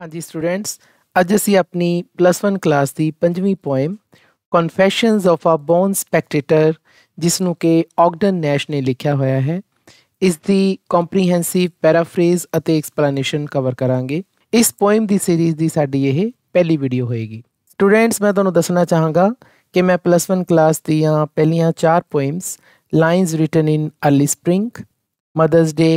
हाँ जी स्टूडेंट्स अज असी अपनी ਪਲੱਸ 1 ਕਲਾਸ ਦੀ ਪੰਜਵੀਂ poem confessions of a born spectator ਜਿਸ ਨੂੰ ਕਿ ਆਗਡਨ ਨੈਸ਼ ਨੇ ਲਿਖਿਆ ਹੋਇਆ ਹੈ ਇਸ ਦੀ ਕੰਪਰੀਹੈਂਸਿਵ ਪੈਰਾਫਰੇਜ਼ ਅਤੇ ਐਕਸਪਲੇਨੇਸ਼ਨ ਕਵਰ ਕਰਾਂਗੇ ਇਸ ਪੋਇਮ ਦੀ ਸੀਰੀਜ਼ ਦੀ ਸਾਡੀ ਇਹ ਪਹਿਲੀ ਵੀਡੀਓ ਹੋਏਗੀ ਸਟੂਡੈਂਟਸ ਮੈਂ ਤੁਹਾਨੂੰ ਦੱਸਣਾ ਚਾਹਾਂਗਾ ਕਿ ਮੈਂ ਪਲੱਸ 1 ਕਲਾਸ ਦੀਆਂ ਪਹਿਲੀਆਂ ਚਾਰ poems lines written in early spring mother's day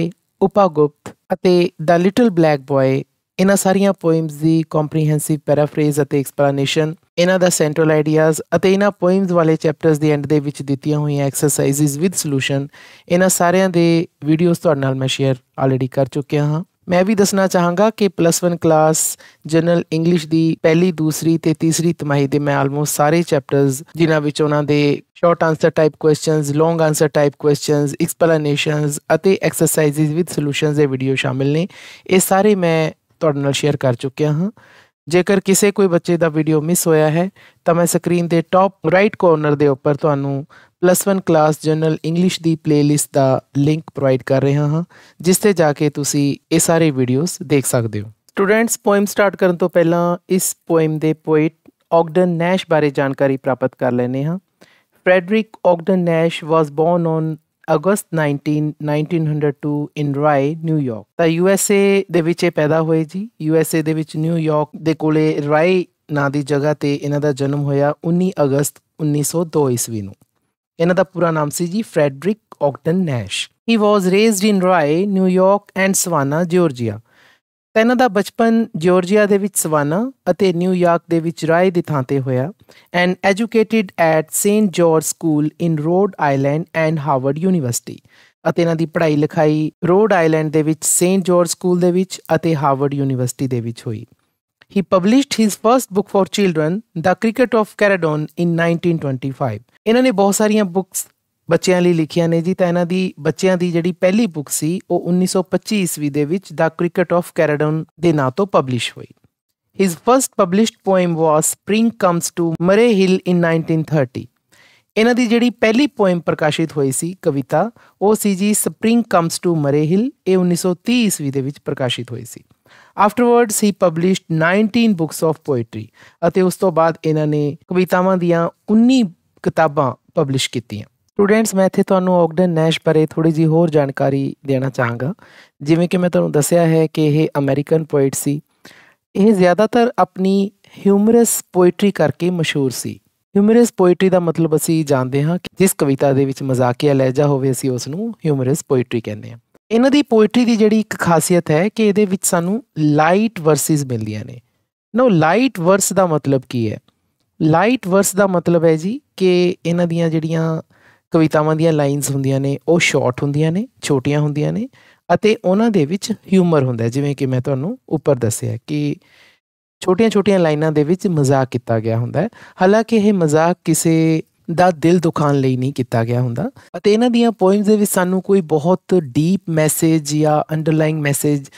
Upagupta ਅਤੇ ਦ ਲਿਟਲ ਬਲੈਕ ਬॉय ਇਹਨਾਂ ਸਾਰੀਆਂ ਪੋਇਮਸ ਦੀ ਕੰਪਰੀਹੈਂਸਿਵ ਪੈਰਾਫਰੇਜ਼ ਅਤੇ ਐਕਸਪਲੇਨੇਸ਼ਨ ਇਹਨਾਂ ਦਾ ਸੈਂਟਰਲ ਆਈਡੀਆਜ਼ ਅਤੇ ਇਹਨਾਂ ਪੋਇਮਸ ਵਾਲੇ ਚੈਪਟਰਸ ਦੇ ਐਂਡ ਦੇ ਵਿੱਚ ਦਿੱਤੀਆਂ ਹੋਈਆਂ ਐਕਸਰਸਾਈਜ਼ਸ ਵਿਦ ਸੋਲੂਸ਼ਨ ਇਹਨਾਂ ਸਾਰਿਆਂ ਦੇ ਵੀਡੀਓਜ਼ ਤੁਹਾਡੇ ਨਾਲ ਮੈਂ ਸ਼ੇਅਰ ਆਲਰੇਡੀ ਕਰ ਚੁੱਕਿਆ ਹਾਂ ਮੈਂ ਵੀ ਦੱਸਣਾ ਚਾਹਾਂਗਾ ਕਿ +1 ਕਲਾਸ ਜਨਰਲ ਇੰਗਲਿਸ਼ ਦੀ ਪਹਿਲੀ ਦੂਸਰੀ ਤੇ ਤੀਸਰੀ ਤਿਮਾਹੀ ਦੇ ਮੈਂ ਆਲਮੋਸਟ ਸਾਰੇ ਚੈਪਟਰਸ ਜਿਨ੍ਹਾਂ ਵਿੱਚ ਉਹਨਾਂ ਦੇ short answer type questions long answer type questions explanations ਅਤੇ ਐਕਸਰਸਾਈਜ਼ਸ ਵਿਦ ਸੋਲੂਸ਼ਨਸ ਦੇ ਵੀਡੀਓ ਸ਼ਾਮਿਲ ਨੇ ਇਹ ਸਾਰੇ ਮੈਂ ਤੁਹਾਡੇ ਨਾਲ ਸ਼ੇਅਰ ਕਰ ਚੁੱਕਿਆ ਹਾਂ ਜੇਕਰ ਕਿਸੇ ਕੋਈ ਬੱਚੇ ਦਾ ਵੀਡੀਓ ਮਿਸ ਹੋਇਆ ਹੈ ਤਾਂ ਮੈਂ ਸਕਰੀਨ ਦੇ ਟਾਪ ਰਾਈਟ ਕੋਰਨਰ ਦੇ ਉੱਪਰ ਤੁਹਾਨੂੰ ਪਲੱਸ 1 ਕਲਾਸ ਜਨਰਲ ਇੰਗਲਿਸ਼ ਦੀ ਪਲੇਲਿਸਟ ਦਾ ਲਿੰਕ ਪ੍ਰੋਵਾਈਡ ਕਰ ਰਿਹਾ ਹਾਂ ਜਿਸ ਤੇ ਜਾ ਕੇ ਤੁਸੀਂ ਇਹ ਸਾਰੇ ਵੀਡੀਓਜ਼ ਦੇਖ ਸਕਦੇ ਹੋ ਸਟੂਡੈਂਟਸ ਪੋਇਮ ਸਟਾਰਟ ਕਰਨ ਤੋਂ ਪਹਿਲਾਂ ਇਸ ਪੋਇਮ ਦੇ ਪੋਇਟ ਆਗਡਨ ਨੈਸ਼ ਬਾਰੇ ਜਾਣਕਾਰੀ ਪ੍ਰਾਪਤ ਕਰ ਲੈਨੇ ਹਾਂ Frederick Ogden Nash was born on August 19 1902 in Rye New York ਤਾਂ ਯੂਐਸਏ ਦੇ ਵਿੱਚ ਇਹ ਪੈਦਾ ਹੋਏ ਜੀ ਯੂਐਸਏ ਦੇ ਵਿੱਚ ਨਿਊਯਾਰਕ ਦੇ ਕੋਲੇ ਰਾਏ ਨਾਂ ਦੀ ਜਗ੍ਹਾ ਤੇ ਇਹਨਾਂ ਦਾ ਜਨਮ ਹੋਇਆ 19 ਅਗਸਤ 1902 ਈਸਵੀ ਨੂੰ ਇਹਨਾਂ ਦਾ ਪੂਰਾ ਨਾਮ ਸੀ ਜੀ Frederick Ogden Nash he was raised in Rye New York and Savannah Georgia ਤੈਨਾਂ ਦਾ ਬਚਪਨ ਜਾਰਜੀਆ ਦੇ ਵਿੱਚ ਸਵਾਨਾ ਅਤੇ ਨਿਊਯਾਰਕ ਦੇ ਵਿੱਚ ਰਾਏ ਦੀ ਥਾਂ ਤੇ ਹੋਇਆ and educated at Saint George school in Rhode Island and Harvard University ਅਤੇ ਇਹਨਾਂ ਦੀ ਪੜ੍ਹਾਈ ਲਿਖਾਈ ਰੋਡ ਆਈਲੈਂਡ ਦੇ ਵਿੱਚ ਸੇਂਟ ਜਾਰਜ ਸਕੂਲ ਦੇ ਵਿੱਚ ਅਤੇ ਹਾਰਵਰਡ ਯੂਨੀਵਰਸਿਟੀ ਦੇ ਵਿੱਚ ਹੋਈ he published his first book for children the cricket of Carador in 1925 ਇਹਨਾਂ ਨੇ ਬਹੁਤ ਸਾਰੀਆਂ ਬੁੱਕਸ ਬੱਚਿਆਂ ਲਈ ਲਿਖੀਆਂ ਨੇ ਜੀ ਤਾਂ ਇਹਨਾਂ ਦੀ ਬੱਚਿਆਂ ਦੀ ਜਿਹੜੀ ਪਹਿਲੀ ਬੁੱਕ ਸੀ ਉਹ 1925 ਈਸਵੀ ਦੇ ਵਿੱਚ ਦਾ ਕ੍ਰਿਕਟ ਆਫ ਕੈਰਡਨ ਦੇ ਨਾਂ ਤੋਂ ਪਬਲਿਸ਼ ਹੋਈ his first published poem was spring comes to Murray Hill ਇਨ 1930 ਇਹਨਾਂ ਦੀ ਜਿਹੜੀ ਪਹਿਲੀ ਪੋਇਮ ਪ੍ਰਕਾਸ਼ਿਤ ਹੋਈ ਸੀ ਕਵਿਤਾ ਉਹ ਸੀ ਜੀ ਸਪ੍ਰਿੰਗ ਕਮਸ ਟੂ ਮਰੇ ਹਿਲ ਇਹ 1930 ਈਸਵੀ ਦੇ ਵਿੱਚ ਪ੍ਰਕਾਸ਼ਿਤ ਹੋਈ ਸੀ afterwards he published 19 books of poetry ਅਤੇ ਉਸ ਤੋਂ ਬਾਅਦ ਇਹਨਾਂ ਨੇ ਕਵਿਤਾਵਾਂ ਦੀਆਂ 19 ਕਿਤਾਬਾਂ ਪਬਲਿਸ਼ ਕੀਤੀਆਂ ਸਟੂਡੈਂਟਸ ਮੈਂ ਇੱਥੇ ਤੁਹਾਨੂੰ ਆਕਡਨ ਨੈਸ਼ ਬਾਰੇ ਥੋੜੀ ਜੀ ਹੋਰ ਜਾਣਕਾਰੀ ਦੇਣਾ ਚਾਹਾਂਗਾ ਜਿਵੇਂ ਕਿ ਮੈਂ ਤੁਹਾਨੂੰ ਦੱਸਿਆ ਹੈ ਕਿ ਇਹ ਅਮਰੀਕਨ ਪੋਇਟ ਸੀ ਇਹ ਜ਼ਿਆਦਾਤਰ ਆਪਣੀ ਹਿਊਮਰਸ ਪੋਇਟਰੀ ਕਰਕੇ ਮਸ਼ਹੂਰ ਸੀ ਹਿਊਮਰਸ ਪੋਇਟਰੀ ਦਾ ਮਤਲਬ ਅਸੀਂ ਜਾਣਦੇ ਹਾਂ ਕਿ ਜਿਸ ਕਵਿਤਾ ਦੇ ਵਿੱਚ ਮਜ਼ਾਕੀਆ ਲਹਿਜਾ ਹੋਵੇ ਅਸੀਂ ਉਸ ਨੂੰ ਹਿਊਮਰਸ ਪੋਇਟਰੀ ਕਹਿੰਦੇ ਹਾਂ ਇਹਨਾਂ ਦੀ ਪੋਇਟਰੀ ਦੀ ਜਿਹੜੀ ਇੱਕ ਖਾਸੀਅਤ ਹੈ ਕਿ ਇਹਦੇ ਵਿੱਚ ਸਾਨੂੰ ਲਾਈਟ ਵਰਸਸ ਮਿਲਦੀਆਂ ਨੇ ਨੋ ਲਾਈਟ ਵਰਸ ਦਾ ਮਤਲਬ ਕੀ ਹੈ ਲਾਈਟ ਵਰਸ ਦਾ ਮਤਲਬ ਹੈ ਜੀ ਕਿ ਇਹਨਾਂ ਦੀਆਂ ਜਿਹੜੀਆਂ ਕਵਿਤਾਵਾਂ ਦੀਆਂ ਲਾਈਨਸ ਹੁੰਦੀਆਂ ਨੇ ਉਹ ਸ਼ਾਰਟ ਹੁੰਦੀਆਂ ਨੇ ਛੋਟੀਆਂ ਹੁੰਦੀਆਂ ਨੇ ਅਤੇ ਉਹਨਾਂ ਦੇ ਵਿੱਚ ਹਿਊਮਰ ਹੁੰਦਾ ਜਿਵੇਂ ਕਿ ਮੈਂ ਤੁਹਾਨੂੰ ਉੱਪਰ ਦੱਸਿਆ ਕਿ ਛੋਟੀਆਂ-ਛੋਟੀਆਂ ਲਾਈਨਾਂ ਦੇ ਵਿੱਚ ਮਜ਼ਾਕ ਕੀਤਾ ਗਿਆ ਹੁੰਦਾ ਹਾਲਾਂਕਿ ਇਹ ਮਜ਼ਾਕ ਕਿਸੇ ਦਾ ਦਿਲ ਦੁਖਾਣ ਲਈ ਨਹੀਂ ਕੀਤਾ ਗਿਆ ਹੁੰਦਾ ਅਤੇ ਇਹਨਾਂ ਦੀਆਂ ਪੋਇਮਸ ਦੇ ਵਿੱਚ ਸਾਨੂੰ ਕੋਈ ਬਹੁਤ ਡੀਪ ਮੈਸੇਜ ਜਾਂ ਅੰਡਰਲਾਈਂਗ ਮੈਸੇਜ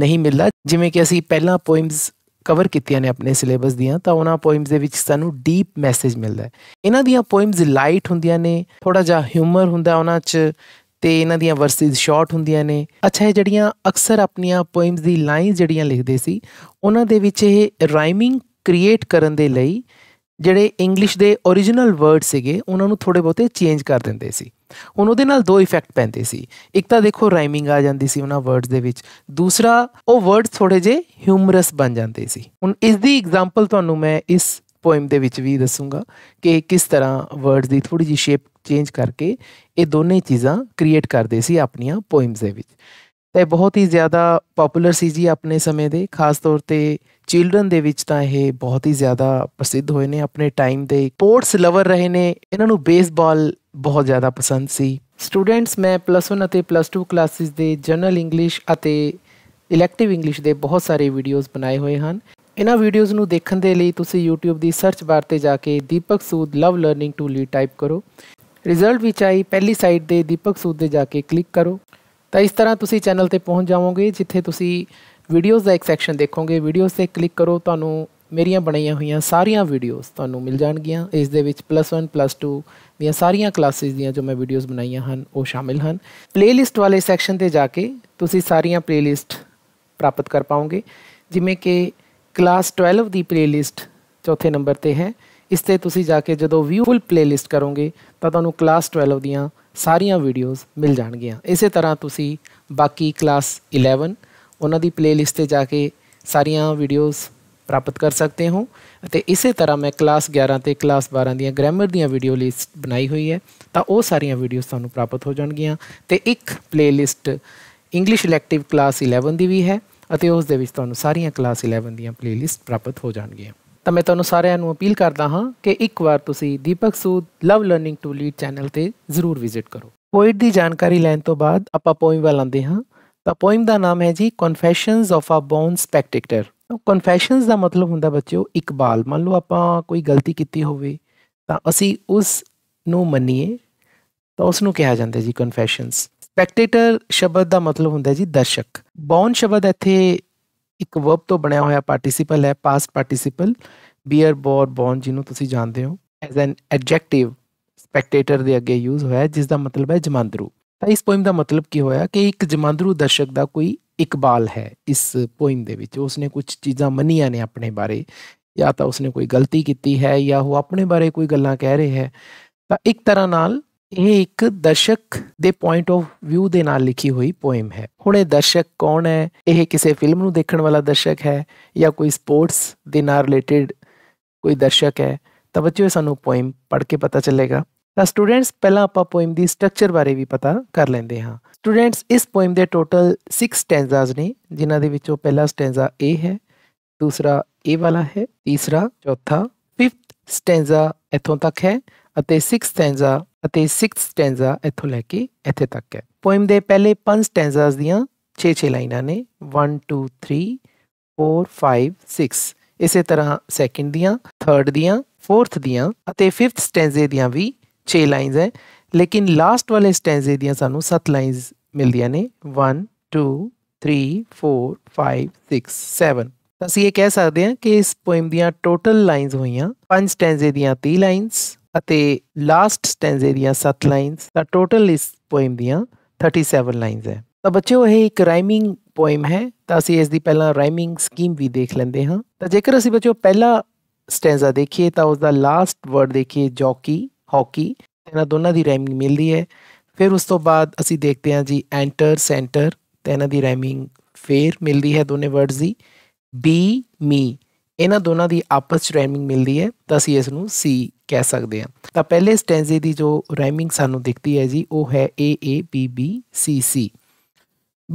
ਨਹੀਂ ਮਿਲਦਾ ਜਿਵੇਂ ਕਿ ਅਸੀਂ ਪਹਿਲਾਂ ਪੋਇਮਸ ਕਵਰ ਕੀਤੀਆਂ ਨੇ ਆਪਣੇ ਸਿਲੇਬਸ ਦੀਆਂ ਤਾਂ ਉਹਨਾਂ ਪੋਇਮਸ ਦੇ ਵਿੱਚ ਸਾਨੂੰ ਡੀਪ ਮੈਸੇਜ ਮਿਲਦਾ ਹੈ ਇਹਨਾਂ ਦੀਆਂ ਪੋਇਮਸ ਲਾਈਟ ਹੁੰਦੀਆਂ ਨੇ ਥੋੜਾ ਜਿਹਾ ਹਿਊਮਰ ਹੁੰਦਾ ਉਹਨਾਂ 'ਚ ਤੇ ਇਹਨਾਂ ਦੀਆਂ ਵਰਸਿਸ ਸ਼ਾਰਟ ਹੁੰਦੀਆਂ ਨੇ ਅੱਛਾ ਇਹ ਜਿਹੜੀਆਂ ਅਕਸਰ ਆਪਣੀਆਂ ਪੋਇਮਸ ਦੀ ਲਾਈਨਸ ਜਿਹੜੀਆਂ ਲਿਖਦੇ ਸੀ ਉਹਨਾਂ ਦੇ ਵਿੱਚ ਇਹ ਰਾਈਮਿੰਗ ਕ੍ਰੀਏਟ ਕਰਨ ਦੇ ਲਈ ਜਿਹੜੇ ਇੰਗਲਿਸ਼ ਦੇ origignal ਵਰਡ ਸੀਗੇ ਉਹਨਾਂ ਨੂੰ ਥੋੜੇ ਬਹੁਤੇ ਚੇਂਜ ਕਰ ਦਿੰਦੇ ਸੀ ਹੁਣ ਉਹਦੇ ਨਾਲ ਦੋ ਇਫੈਕਟ ਪੈਂਦੇ ਸੀ ਇੱਕ ਤਾਂ ਦੇਖੋ ਰਾਈਮਿੰਗ ਆ ਜਾਂਦੀ ਸੀ ਉਹਨਾਂ ਵਰਡਸ ਦੇ ਵਿੱਚ ਦੂਸਰਾ ਉਹ ਵਰਡਸ ਥੋੜੇ ਜੇ ਹਿਊਮਰਸ ਬਣ ਜਾਂਦੇ ਸੀ ਹੁਣ ਇਸ ਦੀ ਐਗਜ਼ਾਮਪਲ ਤੁਹਾਨੂੰ ਮੈਂ ਇਸ ਪੋਇਮ ਦੇ ਵਿੱਚ ਵੀ ਦੱਸੂਗਾ ਕਿ ਕਿਸ ਤਰ੍ਹਾਂ ਵਰਡਸ ਦੀ ਥੋੜੀ ਜੀ ਸ਼ੇਪ ਚੇਂਜ ਕਰਕੇ ਇਹ ਦੋਨੇ ਚੀਜ਼ਾਂ ਕ੍ਰੀਏਟ ਕਰਦੇ ਸੀ ਆਪਣੀਆਂ ਪੋਇਮਸ ਦੇ ਵਿੱਚ ਤੇ ਬਹੁਤ ਹੀ ਜ਼ਿਆਦਾ ਪਪੂਲਰ ਸੀ ਜੀ ਆਪਣੇ ਸਮੇਂ ਦੇ ਖਾਸ ਤੌਰ ਤੇ ਚਿਲड्रन ਦੇ ਵਿੱਚ ਤਾਂ ਇਹ ਬਹੁਤ ਹੀ ਜ਼ਿਆਦਾ ਪ੍ਰਸਿੱਧ ਹੋਏ ਨੇ ਆਪਣੇ ਟਾਈਮ ਦੇ ਸਪੋਰਟਸ ਲਵਰ ਰਹੇ ਨੇ ਇਹਨਾਂ ਨੂੰ ਬੇਸਬਾਲ ਬਹੁਤ ਜ਼ਿਆਦਾ ਪਸੰਦ ਸੀ ਸਟੂਡੈਂਟਸ ਮੈਂ ਪਲੱਸ 1 ਅਤੇ ਪਲੱਸ 2 ਕਲਾਸਿਸ ਦੇ ਜਨਰਲ ਇੰਗਲਿਸ਼ ਅਤੇ ਇਲੈਕਟਿਵ ਇੰਗਲਿਸ਼ ਦੇ ਬਹੁਤ ਸਾਰੇ ਵੀਡੀਓਜ਼ ਬਣਾਏ ਹੋਏ ਹਨ ਇਹਨਾਂ ਵੀਡੀਓਜ਼ ਨੂੰ ਦੇਖਣ ਦੇ ਲਈ ਤੁਸੀਂ YouTube ਦੀ ਸਰਚ ਬਾਰ ਤੇ ਜਾ ਕੇ Deepak Sood love learning to lead type ਕਰੋ ਰਿਜ਼ਲਟ ਵਿੱਚ ਆਈ ਪਹਿਲੀ ਸਾਈਟ ਦੇ ਦੀਪਕ ਸੂਦ ਦੇ ਜਾ ਕੇ ਕਲਿੱਕ ਕਰੋ ਤਾਂ ਇਸ ਤਰ੍ਹਾਂ ਤੁਸੀਂ ਚੈਨਲ ਤੇ ਪਹੁੰਚ ਜਾਵੋਗੇ ਜਿੱਥੇ ਤੁਸੀਂ ਵੀਡੀਓਜ਼ ਦਾ ਇੱਕ ਸੈਕਸ਼ਨ ਦੇਖੋਗੇ ਵੀਡੀਓਜ਼ ਤੇ ਕਲਿੱਕ ਕਰੋ ਤੁਹਾਨੂੰ ਮੇਰੀਆਂ ਬਣਾਈਆਂ ਹੋਈਆਂ ਸਾਰੀਆਂ ਵੀਡੀਓਜ਼ ਤੁਹਾਨੂੰ ਮਿਲ ਜਾਣਗੀਆਂ ਇਸ ਦੇ ਵਿੱਚ +1 +2 ਦੀਆਂ ਸਾਰੀਆਂ ਕਲਾਸਿਸ ਦੀਆਂ ਜੋ ਮੈਂ ਵੀਡੀਓਜ਼ ਬਣਾਈਆਂ ਹਨ ਉਹ ਸ਼ਾਮਿਲ ਹਨ ਪਲੇਲਿਸਟ ਵਾਲੇ ਸੈਕਸ਼ਨ ਤੇ ਜਾ ਕੇ ਤੁਸੀਂ ਸਾਰੀਆਂ ਪਲੇਲਿਸਟ ਪ੍ਰਾਪਤ ਕਰ ਪਾਓਗੇ ਜਿਵੇਂ ਕਿ ਕਲਾਸ 12 ਦੀ ਪਲੇਲਿਸਟ ਚੌਥੇ ਨੰਬਰ ਤੇ ਹੈ ਇਸ ਤੇ ਤੁਸੀਂ ਜਾ ਕੇ ਜਦੋਂ ਵਿਊ ਫੁੱਲ ਪਲੇਲਿਸਟ ਕਰੋਗੇ ਤਾਂ ਤੁਹਾਨੂੰ ਕਲਾਸ 12 ਦੀਆਂ ਸਾਰੀਆਂ ਵੀਡੀਓਜ਼ ਮਿਲ ਜਾਣਗੀਆਂ ਇਸੇ ਤਰ੍ਹਾਂ ਤੁਸੀਂ ਬਾਕੀ ਕਲਾਸ 11 ਉਹਨਾਂ ਦੀ ਪਲੇਲਿਸਟ ਤੇ ਜਾ ਕੇ ਸਾਰੀਆਂ ਵੀਡੀਓਜ਼ ਪ੍ਰਾਪਤ ਕਰ ਸਕਦੇ ਹੋ ਅਤੇ ਇਸੇ ਤਰ੍ਹਾਂ ਮੈਂ ਕਲਾਸ 11 ਤੇ ਕਲਾਸ 12 ਦੀਆਂ ਗ੍ਰਾਮਰ ਦੀਆਂ ਵੀਡੀਓ ਲਿਸਟ ਬਣਾਈ ਹੋਈ ਹੈ ਤਾਂ ਉਹ ਸਾਰੀਆਂ ਵੀਡੀਓਜ਼ ਤੁਹਾਨੂੰ ਪ੍ਰਾਪਤ ਹੋ ਜਾਣਗੀਆਂ ਤੇ ਇੱਕ ਪਲੇਲਿਸਟ ਇੰਗਲਿਸ਼ ਇਲੈਕਟਿਵ ਕਲਾਸ 11 ਦੀ ਵੀ ਹੈ ਅਤੇ ਉਸ ਦੇ ਵਿੱਚ ਤੁਹਾਨੂੰ ਸਾਰੀਆਂ ਕਲਾਸ 11 ਦੀਆਂ ਪਲੇਲਿਸਟ ਪ੍ਰਾਪਤ ਹੋ ਜਾਣਗੀਆਂ ਤਾਂ ਮੈਂ ਤੁਹਾਨੂੰ ਸਾਰਿਆਂ ਨੂੰ ਅਪੀਲ ਕਰਦਾ ਹਾਂ ਕਿ ਇੱਕ ਵਾਰ ਤੁਸੀਂ Deepak Sood love learning to lead channel ਤੇ ਜ਼ਰੂਰ ਵਿਜ਼ਿਟ ਕਰੋ ਪੋਇਟ ਦੀ ਜਾਣਕਾਰੀ ਲੈਣ ਤੋਂ ਬਾਅਦ ਆਪਾਂ ਪੋਇਮ ਵੱਲ ਆਉਂਦੇ ਹਾਂ ਤਾਂ ਪੋਇਮ ਦਾ ਨਾਮ ਹੈ ਜੀ ਕਨਫੈਸ਼ਨਸ ਆਫ ਅ ਬੌਨ ਸਪੈਕਟੇਟਰ ਕਨਫੈਸ਼ਨਸ ਦਾ ਮਤਲਬ ਹੁੰਦਾ ਬੱਚਿਓ ਇਕਬਾਲ ਮੰਨ ਲਓ ਆਪਾਂ ਕੋਈ ਗਲਤੀ ਕੀਤੀ ਹੋਵੇ ਤਾਂ ਅਸੀਂ ਉਸ ਨੂੰ ਮੰਨੀਏ ਤਾਂ ਉਸ ਨੂੰ ਕਿਹਾ ਜਾਂਦਾ ਜੀ ਕਨਫੈਸ਼ਨਸ ਸਪੈਕਟੇਟਰ ਸ਼ਬਦ ਦਾ ਮਤਲਬ ਹੁੰਦਾ ਜੀ ਦਰਸ਼ਕ ਬੌਨ ਸ਼ਬਦ ਇੱਥੇ ਇੱਕ ਵਰਬ ਤੋਂ ਬਣਿਆ ਹੋਇਆ ਪਾਰਟਿਸਿਪਲ ਹੈ past participle bear bore born ਜਿਹਨੂੰ ਤੁਸੀਂ ਜਾਣਦੇ ਹੋ ਐਜ਼ ਐਨ ਐਡਜੈਕਟਿਵ ਸਪੈਕਟੇਟਰ ਦੇ ਅੱਗੇ ਯੂਜ਼ ਹੋਇਆ ਜਿਸ ਦਾ ਮਤਲਬ ਹੈ ਜਮਾਂਦਰੂ ਤਾਂ ਇਸ ਪੋਇਮ ਦਾ ਮਤਲਬ ਕੀ ਹੋਇਆ ਕਿ ਇੱਕ ਜਮਾਂਦਰੂ ਦਰਸ਼ਕ ਦਾ ਕੋਈ ਇਕਬਾਲ ਹੈ ਇਸ ਪੋਇਮ ਦੇ ਵਿੱਚ ਉਸਨੇ ਕੁਝ ਚੀਜ਼ਾਂ ਮੰਨੀਆਂ ਨੇ ਆਪਣੇ ਬਾਰੇ ਜਾਂ ਤਾਂ ਉਸਨੇ ਕੋਈ ਗਲਤੀ ਕੀਤੀ ਹੈ ਜਾਂ ਉਹ ਆਪਣੇ ਬਾਰੇ ਕੋਈ ਗੱਲਾਂ ਕਹਿ ਰਿਹਾ ਹੈ ਤਾਂ ਇੱਕ ਤਰ੍ਹਾਂ ਨਾਲ ਇਹ ਇੱਕ ਦਰਸ਼ਕ ਦੇ ਪੁਆਇੰਟ ਆਫ ਵਿਊ ਦੇ ਨਾਲ ਲਿਖੀ ਹੋਈ ਪੋਇਮ ਹੈ ਹੁਣ ਇਹ ਦਰਸ਼ਕ ਕੌਣ ਹੈ ਇਹ ਕਿਸੇ ਫਿਲਮ ਨੂੰ ਦੇਖਣ ਵਾਲਾ ਦਰਸ਼ਕ ਹੈ ਜਾਂ ਕੋਈ ਸਪੋਰਟਸ ਦੇ ਨਾਲ ਰਿਲੇਟਡ ਕੋਈ ਦਰਸ਼ਕ ਹੈ ਤਾਂ ਬੱਚਿਓ ਸਾਨੂੰ ਪੋਇਮ ਪੜ੍ਹ ਕੇ ਪਤਾ ਚੱਲੇਗਾ ਤਾਂ ਸਟੂਡੈਂਟਸ ਪਹਿਲਾਂ ਆਪਾਂ ਪੋਇਮ ਦੀ ਸਟਰਕਚਰ ਬਾਰੇ ਵੀ ਪਤਾ ਕਰ ਲੈਂਦੇ ਹਾਂ ਸਟੂਡੈਂਟਸ ਇਸ ਪੋਇਮ ਦੇ ਟੋਟਲ 6 ਸਟੈਂਜ਼ਾਸ ਨੇ ਜਿਨ੍ਹਾਂ ਦੇ ਵਿੱਚੋਂ ਪਹਿਲਾ ਸਟੈਂਜ਼ਾ A ਹੈ ਦੂਸਰਾ ਇਹ ਵਾਲਾ ਹੈ ਤੀਸਰਾ ਚੌਥਾ ਫਿਫਥ ਸਟੈਂਜ਼ਾ ਇਥੋਂ ਤੱਕ ਹੈ ਅਤੇ 6th ਸਟੈਂਜ਼ਾ ਅਤੇ 6th ਸਟੈਂਜ਼ਾ ਇੱਥੋਂ ਲੈ ਕੇ ਇੱਥੇ ਤੱਕ ਹੈ ਪੋਇਮ ਦੇ ਪਹਿਲੇ 5 ਸਟੈਂਜ਼ਾਸ ਦੀਆਂ 6-6 ਲਾਈਨਾਂ ਨੇ 1 2 3 4 5 6 ਇਸੇ ਤਰ੍ਹਾਂ ਸੈਕਿੰਡ ਦੀਆਂ ਥਰਡ ਦੀਆਂ ਫੋਰਥ ਦੀਆਂ ਅਤੇ ਫਿਫਥ ਸਟੈਂਜ਼ੇ ਦੀਆਂ ਵੀ 6 ਲਾਈਨਸ ਹੈ ਲੇਕਿਨ ਲਾਸਟ ਵਾਲੇ ਸਟੈਂਜ਼ੇ ਦੀਆਂ ਸਾਨੂੰ 7 ਲਾਈਨਸ ਮਿਲਦੀਆਂ ਨੇ 1 2 3 4 5 6 7 ਅਸੀਂ ਇਹ ਕਹਿ ਸਕਦੇ ਹਾਂ ਕਿ ਇਸ ਪੋਇਮ ਦੀਆਂ ਟੋਟਲ ਲਾਈਨਸ ਹੋਈਆਂ 5 ਸਟੈਂਜ਼ੇ ਦੀਆਂ 30 ਲਾਈਨਸ ਅਤੇ ਲਾਸਟ ਸਟੈਂਜ਼ੇ ਦੀਆਂ 7 ਲਾਈਨਸ ਦਾ ਟੋਟਲ ਇਸ ਪੋਇਮ ਦੀਆਂ 37 ਲਾਈਨਸ ਹੈ ਤਾਂ ਬੱਚਿਓ ਇਹ ਇੱਕ ਰਾਈਮਿੰਗ ਪੋਇਮ ਹੈ ਤਾਂ ਅਸੀਂ ਇਸ ਦੀ ਪਹਿਲਾਂ ਰਾਈਮਿੰਗ ਸਕੀਮ ਵੀ ਦੇਖ ਲੈਂਦੇ ਹਾਂ ਤਾਂ ਜੇਕਰ ਅਸੀਂ ਬੱਚਿਓ ਪਹਿਲਾ ਸਟੈਂਜ਼ਾ ਦੇਖੀਏ ਤਾਂ ਉਸ ਦਾ ਲਾਸਟ ਵਰਡ ਦੇਖੀਏ ਜੌਕੀ ਹਾਕੀ ਇਹਨਾਂ ਦੋਨਾਂ ਦੀ ਰਾਈਮਿੰਗ ਮਿਲਦੀ ਹੈ ਫਿਰ ਉਸ ਤੋਂ ਬਾਅਦ ਅਸੀਂ ਦੇਖਦੇ ਹਾਂ ਜੀ ਐਂਟਰ ਸੈਂਟਰ ਤੇ ਇਹਨਾਂ ਦੀ ਰਾਈਮਿੰਗ ਫੇਰ ਮਿਲਦੀ ਹੈ ਦੋਨੇ ਵਰਡਸ ਦੀ ਬੀ ਮੀ ਇਹਨਾਂ ਦੋਨਾਂ ਦੀ ਆਪਸ ਚ ਰਾਈਮਿੰਗ ਮਿਲਦੀ ਹੈ ਤਾਂ ਅਸੀਂ ਇਸ ਨੂੰ ਸੀ ਕਹਿ ਸਕਦੇ ਹਾਂ ਤਾਂ ਪਹਿਲੇ ਸਟੈਂਜ਼ੇ ਦੀ ਜੋ ਰਾਈਮਿੰਗ ਸਾਨੂੰ ਦਿਖਦੀ ਹੈ ਜੀ ਉਹ ਹੈ ਏ ਏ ਬੀ ਬੀ ਸੀ ਸੀ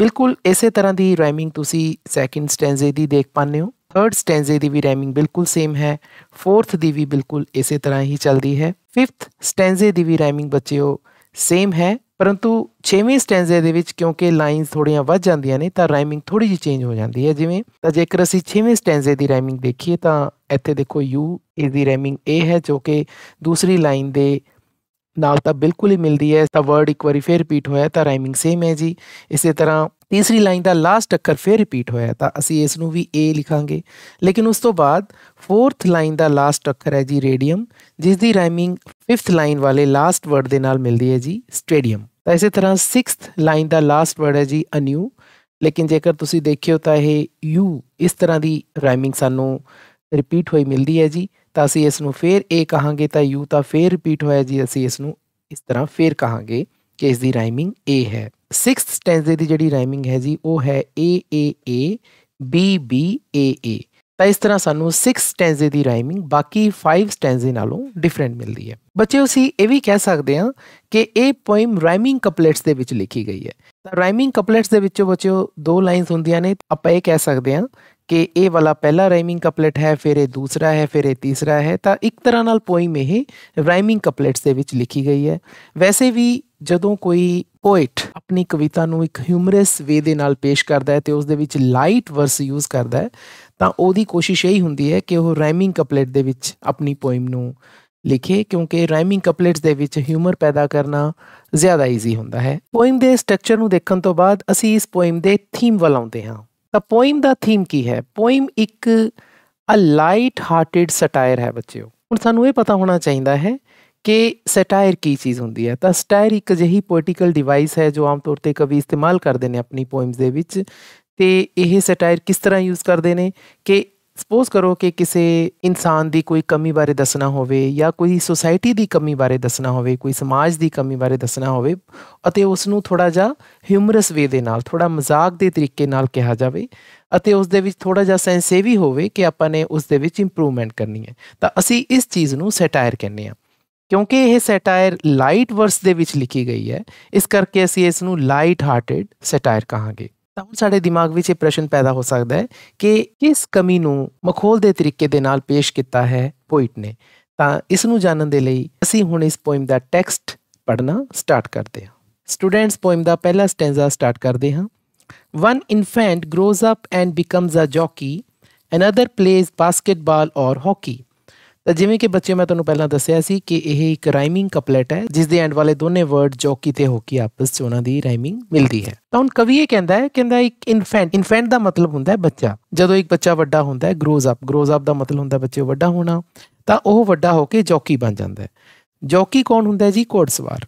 ਬਿਲਕੁਲ ਇਸੇ ਤਰ੍ਹਾਂ ਦੀ ਰਾਈਮਿੰਗ ਤੁਸੀਂ ਸੈਕਿੰਡ ਸਟੈਂਜ਼ੇ ਦੀ ਦੇਖ ਪਾਉਂਦੇ ਹੋ ਥਰਡ ਸਟੈਂਜ਼ੇ ਦੀ ਵੀ ਰਾਈਮਿੰਗ ਬਿਲਕੁਲ ਸੇਮ ਹੈ ਫੋਰਥ ਦੀ ਵੀ ਬਿਲਕੁਲ ਇਸੇ ਤਰ੍ਹਾਂ ਹੀ ਚੱਲਦੀ ਹੈ ਫਿਫਥ ਸਟੈਂਜ਼ੇ ਦੀ ਵੀ ਰਾਈਮਿੰਗ ਬੱਚਿਓ ਸੇਮ ਹੈ ਪਰੰਤੂ 6ਵੇਂ ਸਟੈਂਜ਼ੇ ਦੇ ਵਿੱਚ ਕਿਉਂਕਿ ਲਾਈਨਸ ਥੋੜੀਆਂ ਵੱਧ ਜਾਂਦੀਆਂ ਨੇ ਤਾਂ ਰਾਈਮਿੰਗ ਥੋੜੀ ਜਿਹੀ ਚੇਂਜ ਹੋ ਜਾਂਦੀ ਹੈ ਜਿਵੇਂ ਤਾਂ ਜੇਕਰ ਅਸੀਂ 6ਵੇਂ ਸਟੈਂਜ਼ੇ ਦੀ ਰਾਈਮਿੰਗ ਦੇਖੀਏ ਤਾਂ ਇੱਥੇ ਦੇਖੋ U ਇਸ ਦੀ ਰੈਮਿੰਗ A ਹੈ ਜੋ ਕਿ ਦੂਸਰੀ ਲਾਈਨ ਦੇ ਨਾਲ ਤਾਂ ਬਿਲਕੁਲ ਹੀ ਮਿਲਦੀ ਹੈ ਇਸ ਦਾ ਵਰਡ ਇੱਕ ਵਾਰੀ ਫੇਰ ਰਿਪੀਟ ਹੋਇਆ ਤਾਂ ਰਾਈਮਿੰਗ ਸੇਮ ਹੈ ਜੀ ਇਸੇ ਤਰ੍ਹਾਂ ਤੀਸਰੀ ਲਾਈਨ ਦਾ ਲਾਸਟ ਅੱਖਰ ਫੇਰ ਰਿਪੀਟ ਹੋਇਆ ਤਾਂ ਅਸੀਂ ਇਸ ਨੂੰ ਵੀ A ਲਿਖਾਂਗੇ ਲੇਕਿਨ ਉਸ ਤੋਂ ਬਾਅਦ ਫੋਰਥ ਲਾਈਨ ਦਾ ਲਾਸਟ ਅੱਖਰ ਹੈ ਜੀ ਰੇਡੀਅਮ ਜਿਸ ਦੀ ਰਾਈਮਿੰਗ ਫਿਫਥ ਲਾਈਨ ਵਾਲੇ ਲਾਸਟ ਵਰਡ ਦੇ ਨਾਲ ਮਿਲਦੀ ਹੈ ਜੀ ਸਟੇਡੀਅਮ ਤਾਂ ਇਸੇ ਤਰ੍ਹਾਂ 6th ਲਾਈਨ ਦਾ ਲਾਸਟ ਵਰਡ ਹੈ ਜੀ ਅਨਿਊ ਲੇਕਿਨ ਜੇਕਰ ਤੁਸੀਂ ਦੇਖਿਓ ਤਾਂ ਇਹ ਯੂ ਇਸ ਤਰ੍ਹਾਂ ਦੀ ਰਾਈਮਿੰਗ ਸਾਨੂੰ ਰਿਪੀਟ ਹੋਈ ਮਿਲਦੀ ਹੈ ਜੀ ਤਾਂ ਅਸੀਂ ਇਸ ਨੂੰ ਫੇਰ A ਕਹਾਂਗੇ ਤਾਂ U ਤਾਂ ਫੇਰ ਰਿਪੀਟ ਹੋਇਆ ਜੀ ਅਸੀਂ ਇਸ ਨੂੰ ਇਸ ਤਰ੍ਹਾਂ ਫੇਰ ਕਹਾਂਗੇ ਕਿ ਇਸ ਦੀ ਰਾਈਮਿੰਗ A ਹੈ 6th ਸਟੈਂਜ਼ੇ ਦੀ ਜਿਹੜੀ ਰਾਈਮਿੰਗ ਹੈ ਜੀ ਉਹ ਹੈ A A A B B A A ਤਾਂ ਇਸ ਤਰ੍ਹਾਂ ਸਾਨੂੰ 6 ਸਟੈਂਜ਼ੇ ਦੀ ਰਾਈਮਿੰਗ ਬਾਕੀ 5 ਸਟੈਂਜ਼ੇ ਨਾਲੋਂ ਡਿਫਰੈਂਟ ਮਿਲਦੀ ਹੈ ਬੱਚਿਓ ਅਸੀਂ ਇਹ ਵੀ ਕਹਿ ਸਕਦੇ ਹਾਂ ਕਿ ਇਹ ਪੋਇਮ ਰਾਈਮਿੰਗ ਕਪਲੇਟਸ ਦੇ ਵਿੱਚ ਲਿਖੀ ਗਈ ਹੈ ਤਾਂ ਰਾਈਮਿੰਗ ਕਪਲੇਟਸ ਦੇ ਵਿੱਚੋਂ ਬੱਚਿਓ ਦੋ ਲਾਈਨਸ ਹੁੰਦੀਆਂ ਨੇ ਆਪਾਂ ਇਹ ਕਹਿ ਸਕਦੇ ਹਾਂ ਕਿ ਇਹ ਵਾਲਾ ਪਹਿਲਾ ਰਾਈਮਿੰਗ ਕਪਲੇਟ ਹੈ ਫਿਰ ਇਹ ਦੂਸਰਾ ਹੈ ਫਿਰ ਇਹ ਤੀਸਰਾ ਹੈ ਤਾਂ ਇੱਕ ਤਰ੍ਹਾਂ ਨਾਲ ਪੋਇਮ ਇਹ ਰਾਈਮਿੰਗ ਕਪਲੇਟਸ ਦੇ ਵਿੱਚ ਲਿਖੀ ਗਈ ਹੈ ਵੈਸੇ ਵੀ ਜਦੋਂ ਕੋਈ ਪੋਇਟ ਆਪਣੀ ਕਵਿਤਾ ਨੂੰ ਇੱਕ ਹਿਊਮਰਸ ਵੇ ਦੇ ਨਾਲ ਪੇਸ਼ ਕਰਦਾ ਹੈ ਤੇ ਉਸ ਦੇ ਵਿੱਚ ਲਾਈਟ ਵਰਸ ਯੂਜ਼ ਕਰਦਾ ਹੈ ਤਾਂ ਉਹਦੀ ਕੋਸ਼ਿਸ਼ ਇਹੀ ਹੁੰਦੀ ਹੈ ਕਿ ਉਹ ਰਾਈਮਿੰਗ ਕਪਲੇਟ ਦੇ ਵਿੱਚ ਆਪਣੀ ਪੋਇਮ ਨੂੰ ਲਿਖੇ ਕਿਉਂਕਿ ਰਾਈਮਿੰਗ ਕਪਲੇਟਸ ਦੇ ਵਿੱਚ ਹਿਊਮਰ ਪੈਦਾ ਕਰਨਾ ਜ਼ਿਆਦਾ ਈਜ਼ੀ ਹੁੰਦਾ ਹੈ ਪੋਇਮ ਦੇ ਸਟਰਕਚਰ ਨੂੰ ਦੇਖਣ ਤੋਂ ਬਾਅਦ ਅਸੀਂ ਇਸ ਪੋਇਮ ਦੇ ਥੀਮ ਵੱਲ ਆਉਂਦੇ ਹਾਂ ਤਾਂ ਪੋਇਮ ਦਾ ਥੀਮ ਕੀ ਹੈ ਪੋਇਮ ਇੱਕ ਅ ਲਾਈਟ ਹਾਰਟਡ ਸਟਾਇਰ ਹੈ ਬੱਚਿਓ ਹੁਣ ਸਾਨੂੰ ਇਹ ਪਤਾ ਹੋਣਾ ਚਾਹੀਦਾ ਹੈ ਕਿ ਸਟਾਇਰ ਕੀ ਚੀਜ਼ ਹੁੰਦੀ ਹੈ ਤਾਂ ਸਟਾਇਰ ਇੱਕ ਅਜਿਹੀ ਪੋਇਟੀਕਲ ਡਿਵਾਈਸ ਹੈ ਜੋ ਆਮ ਤੌਰ ਤੇ ਕਵੀ ਇਸਤੇਮਾਲ ਕਰਦੇ ਨੇ ਆਪਣੀ ਪੋਇਮਸ ਦੇ ਵਿੱਚ ਤੇ ਇਹ ਸਟਾਇਰ ਕਿਸ ਤਰ੍ਹਾਂ ਯੂਜ਼ ਕਰਦੇ ਨੇ ਕਿ ਸਪੋਜ਼ ਕਰੋ ਕਿ ਕਿਸੇ ਇਨਸਾਨ ਦੀ ਕੋਈ ਕਮੀ ਬਾਰੇ ਦੱਸਣਾ ਹੋਵੇ ਜਾਂ ਕੋਈ ਸੋਸਾਇਟੀ ਦੀ ਕਮੀ ਬਾਰੇ ਦੱਸਣਾ ਹੋਵੇ ਕੋਈ ਸਮਾਜ ਦੀ ਕਮੀ ਬਾਰੇ ਦੱਸਣਾ ਹੋਵੇ ਅਤੇ ਉਸ ਨੂੰ ਥੋੜਾ ਜਿਹਾ ਹਿਊਮਰਸ ਵੇ ਦੇ ਨਾਲ ਥੋੜਾ ਮਜ਼ਾਕ ਦੇ ਤਰੀਕੇ ਨਾਲ ਕਿਹਾ ਜਾਵੇ ਅਤੇ ਉਸ ਦੇ ਵਿੱਚ ਥੋੜਾ ਜਿਹਾ ਸੈਂਸੇਵੀ ਹੋਵੇ ਕਿ ਆਪਾਂ ਨੇ ਉਸ ਦੇ ਵਿੱਚ ਇੰਪਰੂਵਮੈਂਟ ਕਰਨੀ ਹੈ ਤਾਂ ਅਸੀਂ ਇਸ ਚੀਜ਼ ਨੂੰ ਸੈਟਾਇਰ ਕਹਿੰਦੇ ਆ ਕਿਉਂਕਿ ਇਹ ਸੈਟਾਇਰ ਲਾਈਟ ਵਰਸ ਦੇ ਵਿੱਚ ਲਿਖੀ ਗਈ ਹੈ ਇਸ ਕਰਕੇ ਅਸੀਂ ਇਸ ਨੂੰ ਲਾਈਟ ਹਾਰਟਡ ਸੈਟਾਇਰ ਕਹਾਂਗੇ ਤਾਂ ਸਾਡੇ ਦਿਮਾਗ ਵਿੱਚ ਇਹ ਪ੍ਰਸ਼ਨ ਪੈਦਾ ਹੋ ਸਕਦਾ ਹੈ ਕਿ ਕਿਸ ਕਮੀ ਨੂੰ ਮਖੌਲ ਦੇ ਤਰੀਕੇ ਦੇ ਨਾਲ ਪੇਸ਼ ਕੀਤਾ ਹੈ ਪੋਇਟ ਨੇ ਤਾਂ ਇਸ ਨੂੰ ਜਾਣਨ ਦੇ ਲਈ ਅਸੀਂ ਹੁਣ ਇਸ ਪੋਇਮ ਦਾ ਟੈਕਸਟ ਪੜ੍ਹਨਾ ਸਟਾਰਟ ਕਰਦੇ ਹਾਂ ਸਟੂਡੈਂਟਸ ਪੋਇਮ ਦਾ ਪਹਿਲਾ ਸਟੈਂਜ਼ਾ ਸਟਾਰਟ ਕਰਦੇ ਹਾਂ One infant grows up and becomes a jockey, another plays basketball or hockey, ਤਾਂ ਜਿਵੇਂ ਕਿ ਬੱਚਿਓ ਮੈਂ ਤੁਹਾਨੂੰ ਪਹਿਲਾਂ ਦੱਸਿਆ ਸੀ ਕਿ ਇਹ ਇੱਕ ਰਾਈਮਿੰਗ ਕਪਲੇਟ ਹੈ ਜਿਸ ਦੇ ਐਂਡ ਵਾਲੇ ਦੋਨੇ ਵਰਡ ਜੋਕੀ ਤੇ ਹੋਕੀ ਆਪਸ 'ਚ ਉਹਨਾਂ ਦੀ ਰਾਈਮਿੰਗ ਮਿਲਦੀ ਹੈ ਤਾਂ ਹੁਣ ਕਵੀ ਇਹ ਕਹਿੰਦਾ ਹੈ ਕਹਿੰਦਾ ਇੱਕ ਇਨਫੈਂਟ ਇਨਫੈਂਟ ਦਾ ਮਤਲਬ ਹੁੰਦਾ ਹੈ ਬੱਚਾ ਜਦੋਂ ਇੱਕ ਬੱਚਾ ਵੱਡਾ ਹੁੰਦਾ ਹੈ ਗਰੋਜ਼ ਅਪ ਗਰੋਜ਼ ਅਪ ਦਾ ਮਤਲਬ ਹੁੰਦਾ ਬੱਚਿਓ ਵੱਡਾ ਹੋਣਾ ਤਾਂ ਉਹ ਵੱਡਾ ਹੋ ਕੇ ਜੋਕੀ ਬਣ ਜਾਂਦਾ ਹੈ ਜੋਕੀ ਕੌਣ ਹੁੰਦਾ ਹੈ ਜੀ ਘੋੜਸਵਾਰ